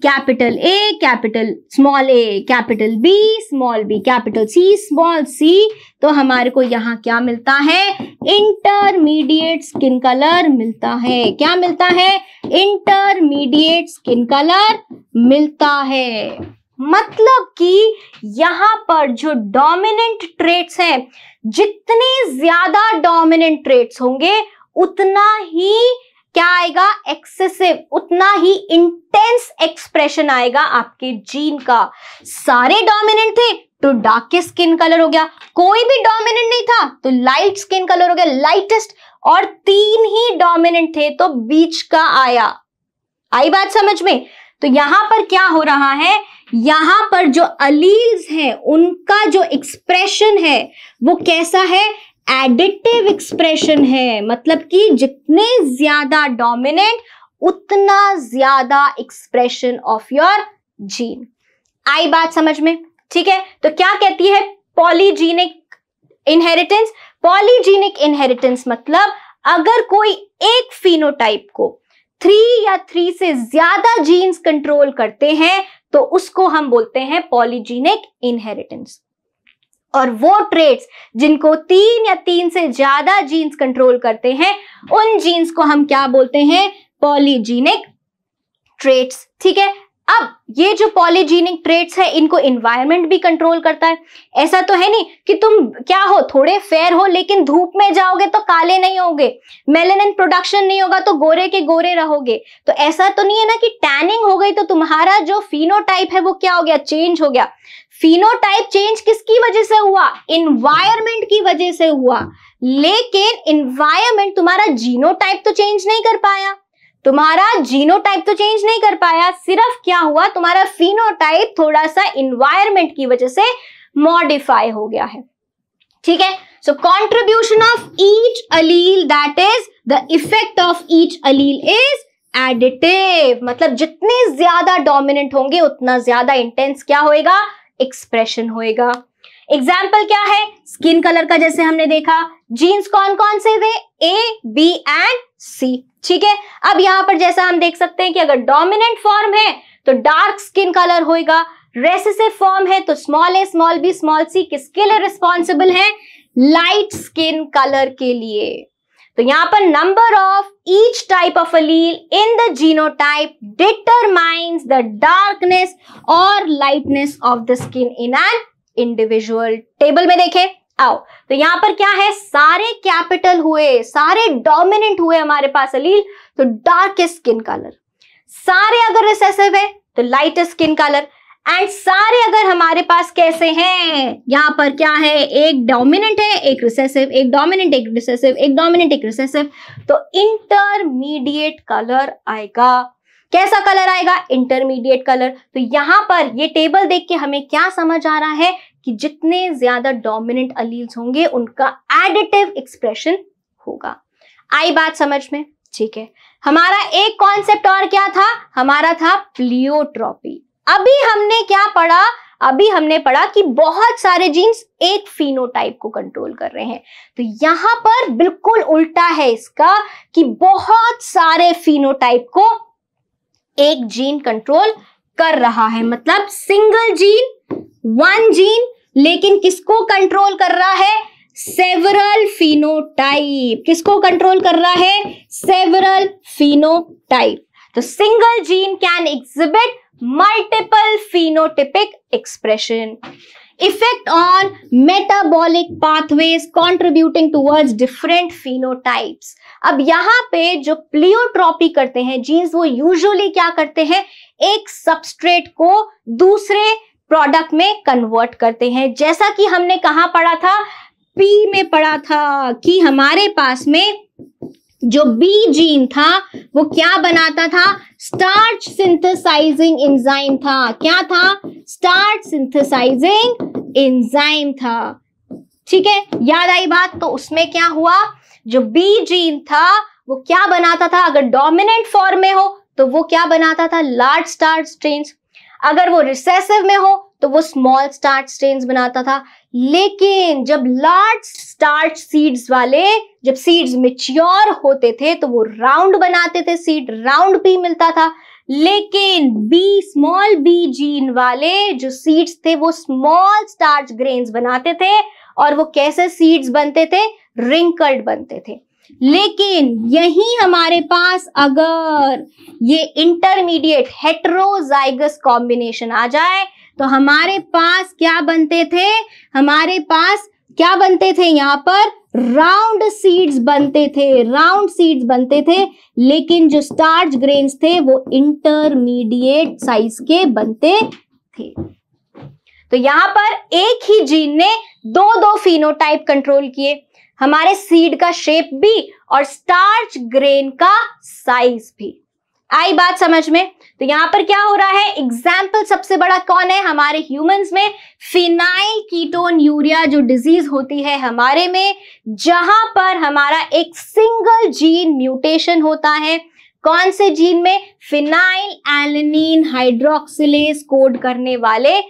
capital A capital small a capital B small b capital C small c तो हमारे को यहाँ क्या मिलता है इंटरमीडिएट स्किन कलर मिलता है क्या मिलता है इंटरमीडिएट स्किन कलर मिलता है मतलब कि यहाँ पर जो डोमिनेंट ट्रेट्स हैं जितने ज्यादा डोमिनेंट ट्रेट्स होंगे उतना ही क्या आएगा एक्सेसिव उतना ही इंटेंस एक्सप्रेशन आएगा आपके जीन का सारे डोमिनेंट थे तो डार्के स्किन कलर हो गया कोई भी डोमिनेंट नहीं था तो लाइट स्किन कलर हो गया लाइटेस्ट और तीन ही डोमिनेंट थे तो बीच का आया आई बात समझ में तो यहां पर क्या हो रहा है यहां पर जो अलील्स हैं उनका जो एक्सप्रेशन है वो कैसा है एडिटिव एक्सप्रेशन है मतलब कि जितने ज्यादा डोमिनेंट उतना ज्यादा एक्सप्रेशन ऑफ योर जीन आई बात समझ में ठीक है तो क्या कहती है पॉलीजीनिक इनहेरिटेंस पॉलीजीनिक इनहेरिटेंस मतलब अगर कोई एक फिनोटाइप को थ्री या थ्री से ज्यादा जीन्स कंट्रोल करते हैं तो उसको हम बोलते हैं पॉलीजीनिक इनहेरिटेंस और वो ट्रेड्स जिनको तीन या तीन से ज्यादा जीन्स कंट्रोल करते हैं उन जीन्स को हम क्या बोलते हैं पॉलीजीनिक ट्रेड्स ठीक है अब ये जो पॉलीजीनिक ट्रेट्स है इनको इन्वायरमेंट भी कंट्रोल करता है ऐसा तो है नहीं कि तुम क्या हो थोड़े फेयर हो लेकिन धूप में जाओगे तो काले नहीं होगे मेलेनिन प्रोडक्शन नहीं होगा तो गोरे के गोरे रहोगे तो ऐसा तो नहीं है ना कि टैनिंग हो गई तो तुम्हारा जो फिनोटाइप है वो क्या हो गया चेंज हो गया फिनोटाइप चेंज किसकी वजह से हुआ इन्वायरमेंट की वजह से हुआ लेकिन इन्वायरमेंट तुम्हारा जीनोटाइप तो चेंज नहीं कर पाया तुम्हारा जीनोटाइप तो चेंज नहीं कर पाया सिर्फ क्या हुआ तुम्हारा फिनोटाइप थोड़ा सा इन्वायरमेंट की वजह से मॉडिफाई हो गया है ठीक है so contribution of each allele that is the effect of each allele is additive मतलब जितने ज्यादा डोमिनेंट होंगे उतना ज्यादा इंटेंस क्या होएगा एक्सप्रेशन होएगा एग्जाम्पल क्या है स्किन कलर का जैसे हमने देखा जीन्स कौन कौन से थे ए बी एंड सी ठीक है अब यहां पर जैसा हम देख सकते हैं कि अगर डोमिनेंट फॉर्म है तो डार्क स्किन कलर होएगा रेसिसिव फॉर्म है तो small a small b small c किसके लिए रिस्पॉन्सिबल है लाइट स्किन कलर के लिए तो यहां पर number of each type of allele in the genotype determines the darkness और lightness of the skin in an individual table में देखें आओ तो यहां पर क्या है सारे कैपिटल हुए सारे डोमिनेंट हुए हमारे पास अलील तो डार्केस्ट स्किन कलर सारे अगर रिसेसिव है तो लाइटेस्ट स्किन कलर एंड सारे अगर हमारे पास कैसे हैं यहाँ पर क्या है एक डोमिनेंट है एक रिसेसिव एक डोमिनेंट एक रिसेसिव एक डोमिनेंट एक रिसेसिव तो इंटरमीडिएट कलर आएगा कैसा कलर आएगा इंटरमीडिएट कलर तो यहाँ पर ये टेबल देख के हमें क्या समझ आ रहा है कि जितने ज्यादा डोमिनेंट अलील्स होंगे उनका एडिटिव एक्सप्रेशन होगा आई बात समझ में ठीक है हमारा एक कॉन्सेप्ट और क्या था हमारा था प्लियोट्रॉपी अभी हमने क्या पढ़ा अभी हमने पढ़ा कि बहुत सारे जीन्स एक फिनोटाइप को कंट्रोल कर रहे हैं तो यहां पर बिल्कुल उल्टा है इसका कि बहुत सारे फिनोटाइप को एक जीन कंट्रोल कर रहा है मतलब सिंगल जीन वन जीन लेकिन किसको कंट्रोल कर रहा है सेवरल फिनोटाइप किसको कंट्रोल कर रहा है सेवरल फिनोटाइप तो single gene can exhibit multiple phenotypic expression effect on metabolic pathways contributing towards different phenotype अब यहां पर जो प्लियोट्रॉपी करते हैं जीन्स वो यूजली क्या करते हैं एक सबस्ट्रेट को दूसरे प्रोडक्ट में कन्वर्ट करते हैं जैसा कि हमने कहा पढ़ा था पी में पढ़ा था कि हमारे पास में जो बी जीन था वो क्या बनाता था स्टार्च सिंथेसाइजिंग एंजाइम था क्या था स्टार्च सिंथेसाइजिंग एंजाइम था ठीक है याद आई बात तो उसमें क्या हुआ जो बी जीन था वो क्या बनाता था अगर डोमिनेंट फॉर्म में हो तो वो क्या बनाता था लार्ज स्टार्च स्ट्रेन अगर वो रिसेसिव में हो तो वो स्मॉल स्टार्च स्ट्रेन बनाता था लेकिन जब लार्ज स्टार्च सीड्स वाले जब सीड्स मिच्योर होते थे तो वो राउंड बनाते थे सीड राउंड भी मिलता था लेकिन बी स्मॉल बी जीन वाले जो सीड्स थे वो स्मॉल स्टार्च ग्रेन्स बनाते थे और वो कैसे सीड्स बनते थे रिंकल्ड बनते थे लेकिन यही हमारे पास अगर ये इंटरमीडिएट हेट्रोजाइगस कॉम्बिनेशन आ जाए तो हमारे पास क्या बनते थे हमारे पास क्या बनते थे यहां पर राउंड सीड्स बनते थे राउंड सीड्स बनते थे लेकिन जो स्टार्च ग्रेन्स थे वो इंटरमीडिएट साइज के बनते थे तो यहां पर एक ही जीन ने दो दो फिनोटाइप कंट्रोल किए हमारे सीड का शेप भी और स्टार्च ग्रेन का साइज भी आई बात समझ में तो यहाँ पर क्या हो रहा है एग्जाम्पल सबसे बड़ा कौन है हमारे ह्यूमंस में फिनाइल कीटोन यूरिया जो डिजीज होती है हमारे में जहां पर हमारा एक सिंगल जीन म्यूटेशन होता है कौन से जीन में फिनाइल एलिन हाइड्रोक्सिलेज कोड करने वाले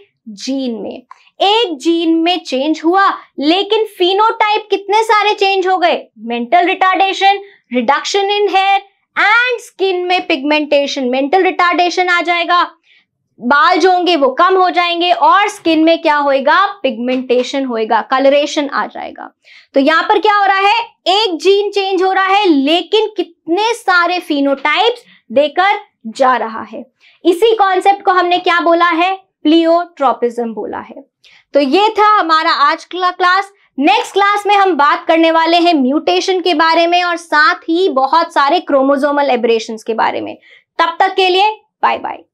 जीन में एक जीन में चेंज हुआ लेकिन फिनोटाइप कितने सारे चेंज हो गए mental retardation reduction in hair and skin में पिगमेंटेशन मेंटल रिटार्डेशन आ जाएगा बाल जो होंगे वो कम हो जाएंगे और स्किन में क्या होएगा पिगमेंटेशन होएगा कलरेशन आ जाएगा तो यहां पर क्या हो रहा है एक जीन चेंज हो रहा है लेकिन कितने सारे फिनोटाइप्स देकर जा रहा है इसी कॉन्सेप्ट को हमने क्या बोला है प्लियोट्रोपिज्म बोला है तो ये था हमारा आज का क्लास नेक्स्ट क्लास में हम बात करने वाले हैं म्यूटेशन के बारे में और साथ ही बहुत सारे क्रोमोजोमल एबरेशन के बारे में तब तक के लिए बाय बाय